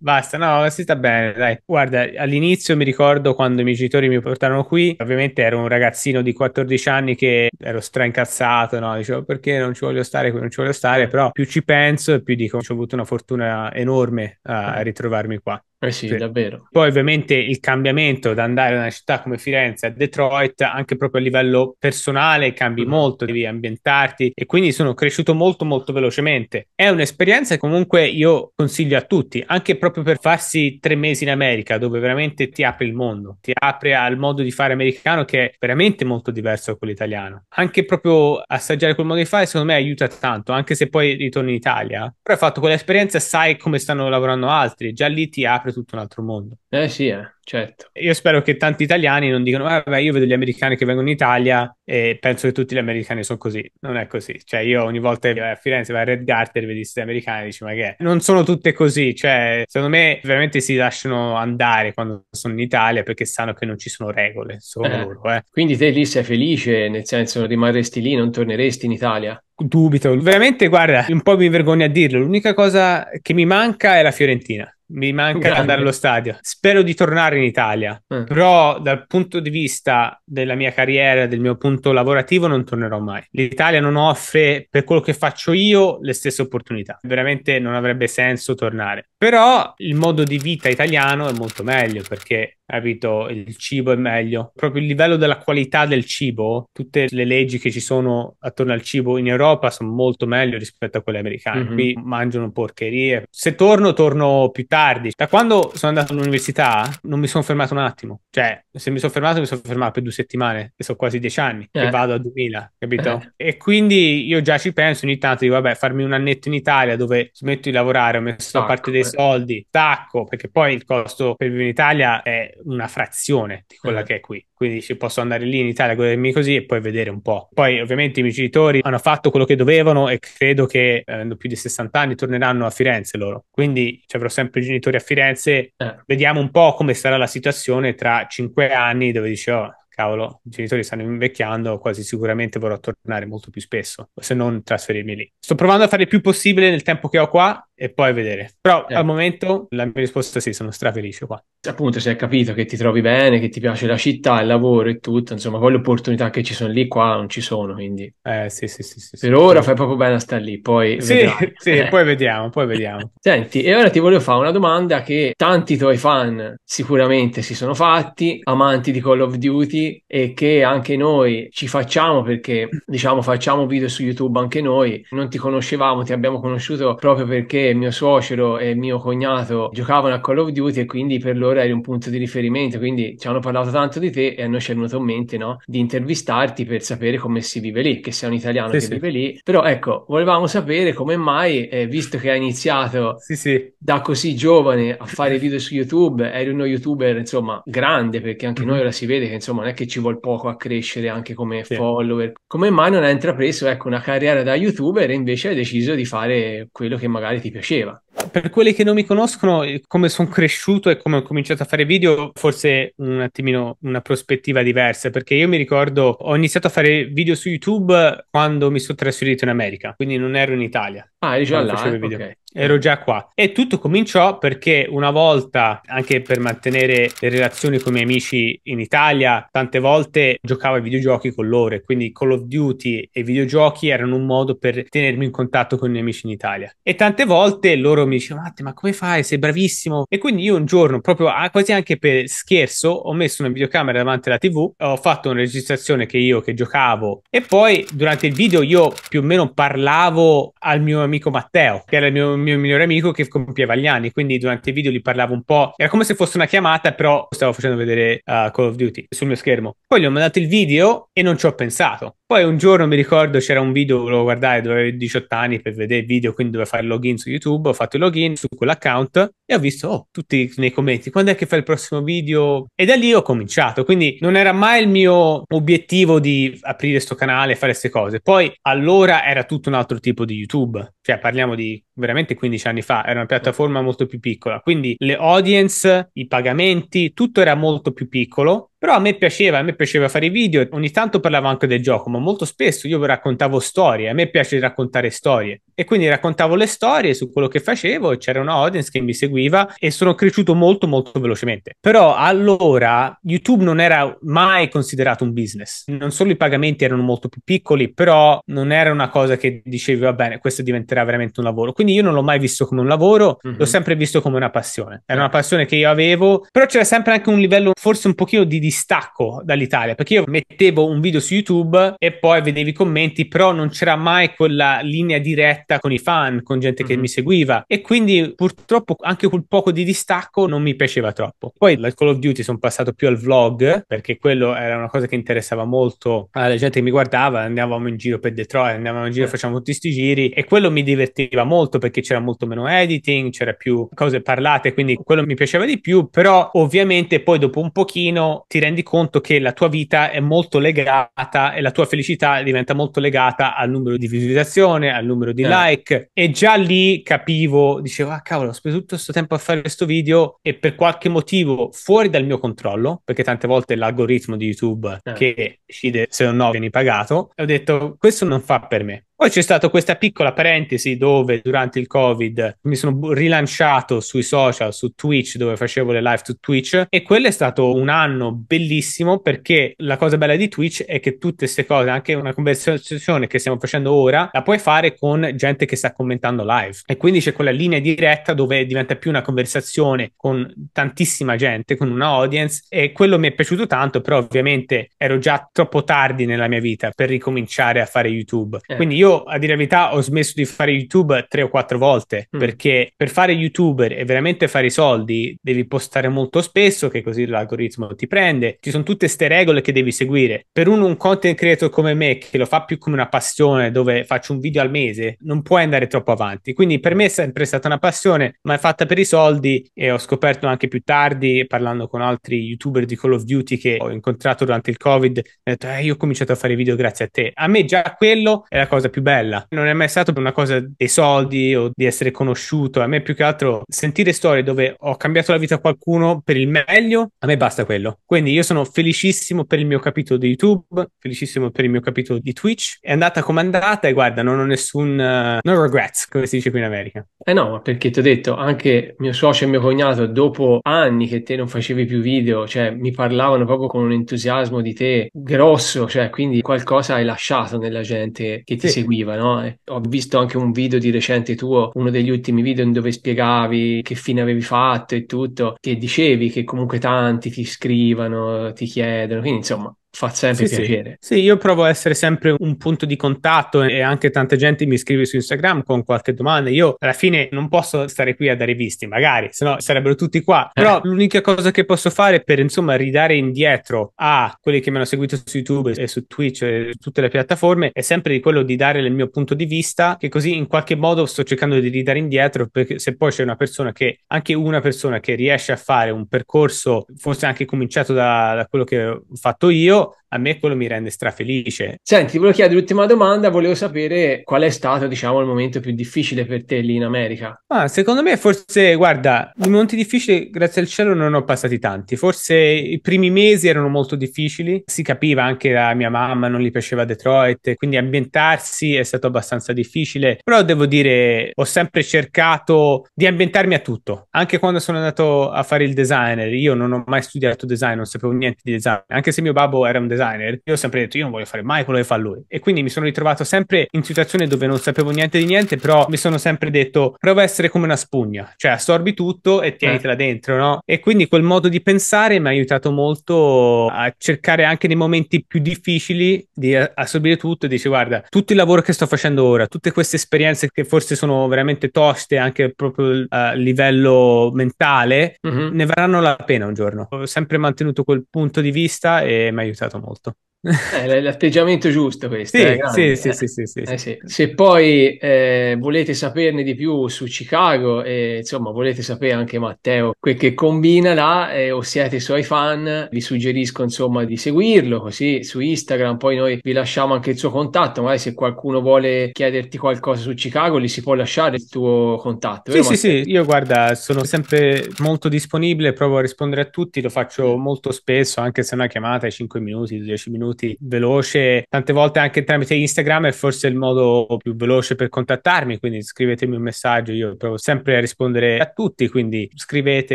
C: basta. no, si sta bene, dai. Guarda, all'inizio mi ricordo quando i miei genitori mi portarono qui, ovviamente ero un ragazzino di 14 anni che ero straincazzato, no? Dicevo perché non ci voglio stare qui, non ci voglio stare, però più ci penso e più dico, ci ho avuto una fortuna enorme a mm. ritrovarmi qua. Eh sì, sì, davvero. Poi ovviamente il cambiamento da andare da una città come Firenze a Detroit, anche proprio a livello personale, cambi mm. molto, devi ambientarti e quindi sono cresciuto molto molto velocemente. È un'esperienza che comunque io consiglio a tutti, anche proprio per farsi tre mesi in America, dove veramente ti apre il mondo, ti apre al modo di fare americano che è veramente molto diverso da quello italiano. Anche proprio assaggiare quel modo di fare secondo me aiuta tanto, anche se poi ritorni in Italia. Però hai fatto quell'esperienza, sai come stanno lavorando altri, già lì ti apre apre tutto un altro mondo. Eh sì, eh, certo. Io spero che tanti italiani non dicano, ah, vabbè, io vedo gli americani che vengono in Italia e penso che tutti gli americani sono così. Non è così. Cioè, io ogni volta che vai a Firenze, vai a Red Garter, vedi questi americani e dici, ma che è? Non sono tutte così. Cioè, secondo me veramente si lasciano andare quando sono in Italia perché sanno che non ci sono regole,
B: sono eh. loro. Eh. Quindi te lì sei felice, nel senso rimarresti lì, non torneresti in Italia? Dubito, veramente guarda, un po' mi vergogno a dirlo. L'unica cosa che mi manca è la Fiorentina
C: mi manca Grande. andare allo stadio. Spero di tornare in Italia, eh. però dal punto di vista della mia carriera, del mio punto lavorativo, non tornerò mai. L'Italia non offre, per quello che faccio io, le stesse opportunità. Veramente non avrebbe senso tornare. Però il modo di vita italiano è molto meglio perché capito? Il cibo è meglio. Proprio il livello della qualità del cibo, tutte le leggi che ci sono attorno al cibo in Europa sono molto meglio rispetto a quelle americane. Mm-hmm. Qui mangiano porcherie. Se torno, torno più tardi. Da quando sono andato all'università non mi sono fermato un attimo. Cioè, se mi sono fermato, mi sono fermato per due settimane, che sono quasi dieci anni, eh. e vado a 2000, capito? Eh. E quindi io già ci penso ogni tanto, di, vabbè, farmi un annetto in Italia dove smetto di lavorare, ho messo da parte dei eh. soldi, tacco, perché poi il costo per vivere in Italia è una frazione di quella mm. che è qui. Quindi ci posso andare lì in Italia, godermi così e poi vedere un po'. Poi ovviamente i miei genitori hanno fatto quello che dovevano e credo che eh, avendo più di 60 anni torneranno a Firenze loro. Quindi ci avrò sempre i genitori a Firenze. Eh. Vediamo un po' come sarà la situazione tra cinque anni dove dicevo oh, cavolo, i genitori stanno invecchiando, quasi sicuramente vorrò tornare molto più spesso, se non trasferirmi lì. Sto provando a fare il più possibile nel tempo che ho qua, e poi vedere. Però eh. al certo. momento
B: la mia risposta è sì, sono strafelice qua. Appunto, se hai capito che ti trovi bene, che ti piace la città, il lavoro e tutto, insomma, poi le opportunità che ci sono lì qua non ci sono, quindi... Eh sì, sì, sì. sì per sì, ora sì. fai proprio bene a stare lì, poi... Sì, vedrai. sì, eh. poi vediamo, poi vediamo. Senti, e ora ti voglio fare una domanda che tanti tuoi fan sicuramente si sono fatti, amanti di Call of Duty, e che anche noi ci facciamo perché, diciamo, facciamo video su YouTube anche noi, non ti conoscevamo, ti abbiamo conosciuto proprio perché mio suocero e mio cognato giocavano a Call of Duty e quindi per loro eri un punto di riferimento, quindi ci hanno parlato tanto di te e a noi ci è venuto in mente no? di intervistarti per sapere come si vive lì, che sei un italiano sì, che sì. vive lì, però ecco, volevamo sapere come mai, eh, visto che hai iniziato sì, da così giovane a fare video su YouTube, eri uno youtuber insomma grande perché anche mm-hmm. noi mhm. ora si vede che insomma non è che ci vuole poco a crescere anche come follower, come mai non hai intrapreso ecco, una carriera da youtuber e invece hai deciso di fare quello che magari ti piace? piaceva.
C: Per quelli che non mi conoscono, eh, come sono cresciuto e come ho cominciato a fare video, forse un attimino una prospettiva diversa, perché io mi ricordo ho iniziato a fare video su YouTube quando mi sono trasferito in America, quindi non ero in Italia. Ah, eri già ah, là. Eh, okay. Ero già qua. E tutto cominciò perché una volta, anche per mantenere le relazioni con i miei amici in Italia, tante volte giocavo ai videogiochi con loro. Quindi Call of Duty e i videogiochi erano un modo per tenermi in contatto con i miei amici in Italia. E tante volte loro mi dicevano: Matte, ma come fai? Sei bravissimo. E quindi io un giorno, proprio quasi anche per scherzo, ho messo una videocamera davanti alla TV, ho fatto una registrazione che io che giocavo. E poi durante il video io più o meno parlavo al mio amico amico Matteo, che era il mio, mio migliore amico che compieva gli anni. Quindi durante i video gli parlavo un po'. Era come se fosse una chiamata, però stavo facendo vedere uh, Call of Duty sul mio schermo. Poi gli ho mandato il video e non ci ho pensato. Poi un giorno mi ricordo c'era un video, volevo guardare, dovevo avere 18 anni per vedere il video, quindi dovevo fare il login su YouTube. Ho fatto il login su quell'account e ho visto oh, tutti nei commenti quando è che fai il prossimo video. E da lì ho cominciato. Quindi non era mai il mio obiettivo di aprire questo canale e fare queste cose. Poi allora era tutto un altro tipo di YouTube cioè parliamo di veramente 15 anni fa, era una piattaforma molto più piccola, quindi le audience, i pagamenti, tutto era molto più piccolo, però a me piaceva, a me piaceva fare i video, ogni tanto parlavo anche del gioco, ma molto spesso io raccontavo storie, a me piace raccontare storie e quindi raccontavo le storie su quello che facevo e c'era una audience che mi seguiva e sono cresciuto molto molto velocemente. Però allora YouTube non era mai considerato un business, non solo i pagamenti erano molto più piccoli, però non era una cosa che dicevi va bene, questo diventerà veramente un lavoro. Quindi quindi io non l'ho mai visto come un lavoro, mm-hmm. l'ho mhm. sempre visto come una passione. Era una passione che io avevo, però c'era sempre anche un livello forse un pochino di distacco dall'Italia, perché io mettevo un video su YouTube e poi vedevi i commenti, però non c'era mai quella linea diretta con i fan, con gente che mm-hmm. mi seguiva e quindi purtroppo anche quel poco di distacco non mi piaceva troppo. Poi dal Call of Duty sono passato più al vlog perché quello era una cosa che interessava molto alla gente che mi guardava, andavamo in giro per Detroit, andavamo in giro, facciamo tutti questi giri e quello mi divertiva molto molto perché c'era molto meno editing, c'era più cose parlate, quindi quello mi piaceva di più, però ovviamente poi dopo un pochino ti rendi conto che la tua vita è molto legata e la tua felicità diventa molto legata al numero di visualizzazione, al numero di eh. like e già lì capivo, dicevo ah cavolo ho speso tutto questo tempo a fare questo video e per qualche motivo fuori dal mio controllo, perché tante volte è l'algoritmo di YouTube eh. che decide se o no vieni pagato, e ho detto questo non fa per me. Poi c'è stata questa piccola parentesi dove durante il Covid mi sono rilanciato sui social, su Twitch, dove facevo le live su Twitch e quello è stato un anno bellissimo perché la cosa bella di Twitch è che tutte queste cose, anche una conversazione che stiamo facendo ora, la puoi fare con gente che sta commentando live e quindi c'è quella linea diretta dove diventa più una conversazione con tantissima gente, con una audience e quello mi è piaciuto tanto, però ovviamente ero già troppo tardi nella mia vita per ricominciare a fare YouTube. Certo. Quindi io io, a dire la verità, ho smesso di fare YouTube tre o quattro volte mm. perché per fare YouTuber e veramente fare i soldi devi postare molto spesso, che così l'algoritmo ti prende. Ci sono tutte queste regole che devi seguire. Per uno, un content creator come me, che lo fa più come una passione, dove faccio un video al mese, non puoi andare troppo avanti. Quindi per me è sempre stata una passione, ma è fatta per i soldi e ho scoperto anche più tardi, parlando con altri YouTuber di Call of Duty che ho incontrato durante il Covid, ho detto, eh, io ho cominciato a fare video grazie a te. A me già quello è la cosa più più bella. Non è mai stato per una cosa dei soldi o di essere conosciuto. A me più che altro sentire storie dove ho cambiato la vita a qualcuno per il meglio, a me basta quello. Quindi io sono felicissimo per il mio capitolo di YouTube, felicissimo per il mio capitolo di Twitch. È andata come è andata e guarda, non ho
B: nessun uh, no regrets, come si dice qui in America. Eh no, perché ti ho detto, anche mio socio e mio cognato, dopo anni che te non facevi più video, cioè mi parlavano proprio con un entusiasmo di te grosso, cioè quindi qualcosa hai lasciato nella gente che ti sì. segue seguiva, no? Ho visto anche un video di recente tuo, uno degli ultimi video in dove spiegavi che fine avevi fatto e tutto, che dicevi che comunque tanti ti scrivano, ti chiedono, quindi
C: insomma fa sempre sì, piacere. Sì. sì. io provo a essere sempre un punto di contatto e anche tanta gente mi scrive su Instagram con qualche domanda. Io alla fine non posso stare qui a dare visti, magari, se no sarebbero tutti qua. Eh. Però eh. l'unica cosa che posso fare per insomma ridare indietro a quelli che mi hanno seguito su YouTube e su Twitch e su tutte le piattaforme è sempre di quello di dare il mio punto di vista, che così in qualche modo sto cercando di ridare indietro perché se poi c'è una persona che anche una persona che riesce a fare un percorso forse anche cominciato da, da quello che ho fatto
B: io a me quello mi rende strafelice. Senti, volevo chiedere l'ultima domanda, volevo sapere qual è stato, diciamo, il momento più difficile per te lì in America. Ah, secondo me forse, guarda,
C: i momenti difficili, grazie al cielo, non ho passati tanti. Forse i primi mesi erano molto difficili, si capiva anche da mia mamma, non gli piaceva Detroit, quindi ambientarsi è stato abbastanza difficile, però devo dire, ho sempre cercato di ambientarmi a tutto, anche quando sono andato a fare il designer, io non ho mai studiato design, non sapevo niente di design, anche se mio babbo era un designer, io ho sempre detto io non voglio fare mai quello che fa lui. E quindi mi sono ritrovato sempre in situazioni dove non sapevo niente di niente, però mi sono sempre detto prova a essere come una spugna, cioè assorbi tutto e tienitela eh. dentro, no? E quindi quel modo di pensare mi ha aiutato molto a cercare anche nei momenti più difficili di assorbire tutto e dici guarda, tutto il lavoro che sto facendo ora, tutte queste esperienze che forse sono veramente toste anche proprio a livello mentale, mm-hmm. ne varranno la pena un giorno. Ho sempre mantenuto quel punto di vista e mi ha aiutato aiutato molto.
B: Eh, l'atteggiamento giusto questo. Sì, eh, eh. sì, sì, eh, sì, Se poi eh, volete saperne di più su Chicago e insomma volete sapere anche Matteo quel che combina là o siete suoi fan, vi suggerisco insomma di seguirlo così su Instagram poi noi vi lasciamo anche il suo contatto, magari se qualcuno vuole chiederti qualcosa su Chicago gli si può lasciare il tuo contatto. Sì, sì, sì,
C: io guarda sono sempre molto disponibile, provo a rispondere a tutti, lo faccio mm. molto spesso anche se una chiamata ai 5 minuti, 10 minuti minuti, veloce, tante volte anche tramite Instagram è forse il modo più veloce per contattarmi, quindi scrivetemi un messaggio, io provo sempre a rispondere a tutti, quindi scrivete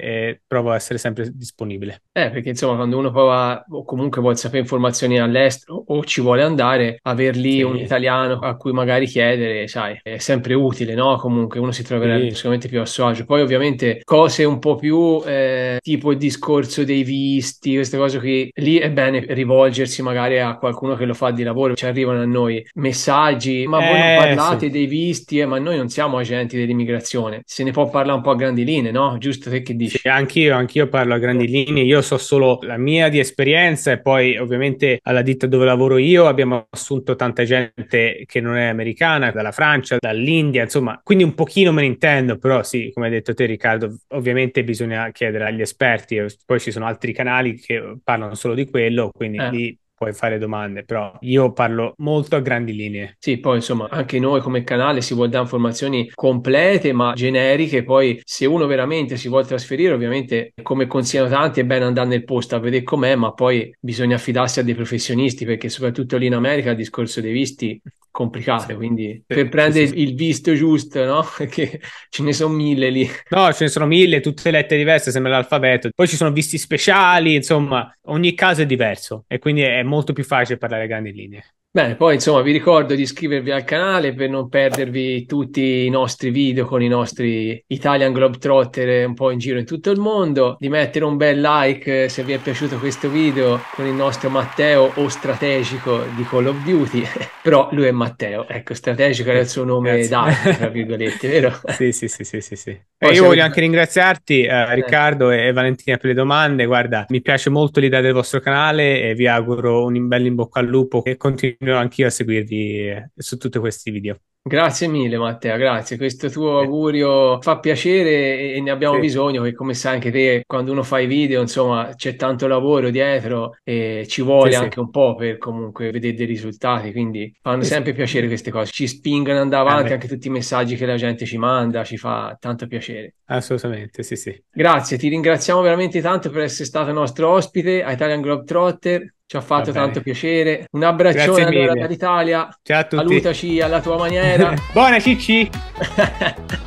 C: e provo a essere sempre disponibile.
B: Eh, perché insomma quando uno prova o comunque vuole sapere informazioni all'estero o ci vuole andare, aver lì sì. un italiano a cui magari chiedere, sai, è sempre utile, no? Comunque uno si troverà sì. sicuramente più a suo agio. Poi ovviamente cose un po' più eh, tipo il discorso dei visti, queste cose che lì è bene rivolgere rivolgersi magari a qualcuno che lo fa di lavoro, ci arrivano a noi messaggi, ma eh, voi non eh, parlate sì. dei visti, eh, ma noi non siamo agenti dell'immigrazione, se ne può parlare un po' a grandi linee, no? Giusto te che dici? Sì, anch'io, anch'io parlo a grandi linee, io so solo la mia di esperienza e
C: poi ovviamente alla ditta dove lavoro io abbiamo assunto tanta gente che non è americana, dalla Francia, dall'India, insomma, quindi un pochino me ne intendo, però sì, come hai detto te Riccardo, ovviamente bisogna chiedere agli esperti, poi ci sono altri canali che parlano solo di quello,
B: quindi eh. lì puoi fare domande, però io parlo molto a grandi linee. Sì, poi insomma anche noi come canale si vuole dare informazioni complete ma generiche, poi se uno veramente si vuole trasferire ovviamente come consigliano tanti è bene andare nel posto a vedere com'è, ma poi bisogna affidarsi a dei professionisti perché soprattutto lì in America il discorso dei visti complicato, quindi per prendere sì, il visto giusto, no? Perché ce ne sono mille lì. No, ce ne sono mille,
C: tutte le lettere diverse, sembra l'alfabeto. Poi ci sono visti speciali, insomma, ogni caso è diverso e quindi è molto molto più facile parlare a grandi linee.
B: Bene, poi insomma vi ricordo di iscrivervi al canale per non perdervi tutti i nostri video con i nostri Italian Globetrotter un po' in giro in tutto il mondo, di mettere un bel like eh, se vi è piaciuto questo video con il nostro Matteo o strategico di Call of Duty, però lui è Matteo, ecco strategico era il suo nome d'arte tra virgolette, vero? sì, sì, sì,
C: sì, sì, sì. E io voglio anche
B: ringraziarti
C: eh, eh, Riccardo e Valentina per le domande, guarda mi piace molto l'idea del vostro canale e vi auguro un bel in bocca al lupo e continuate continuerò anch'io a seguirvi su tutti questi video.
B: Grazie mille Matteo, grazie. Questo tuo augurio fa piacere e ne abbiamo sì. bisogno perché come sai anche te quando uno fa i video insomma c'è tanto lavoro dietro e ci vuole sì, anche sì. un po' per comunque vedere dei risultati, quindi fanno sempre piacere queste cose, ci spingono ad andare eh, avanti anche tutti i messaggi che la gente ci manda, ci fa tanto piacere.
C: Assolutamente, sì
B: sì. Grazie, ti ringraziamo veramente tanto per essere stato nostro ospite a Italian Globetrotter ci ha fatto tanto piacere. Un abbraccione allora dall'Italia. Ciao a tutti. Salutaci alla tua maniera. Buonasera. Buona Cicci.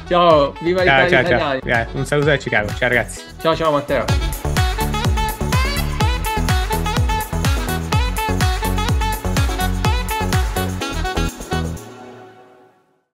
B: ciao, viva ciao, l'Italia. Ciao,
C: ciao. Un saluto da Chicago. Ciao ragazzi.
B: Ciao ciao Matteo.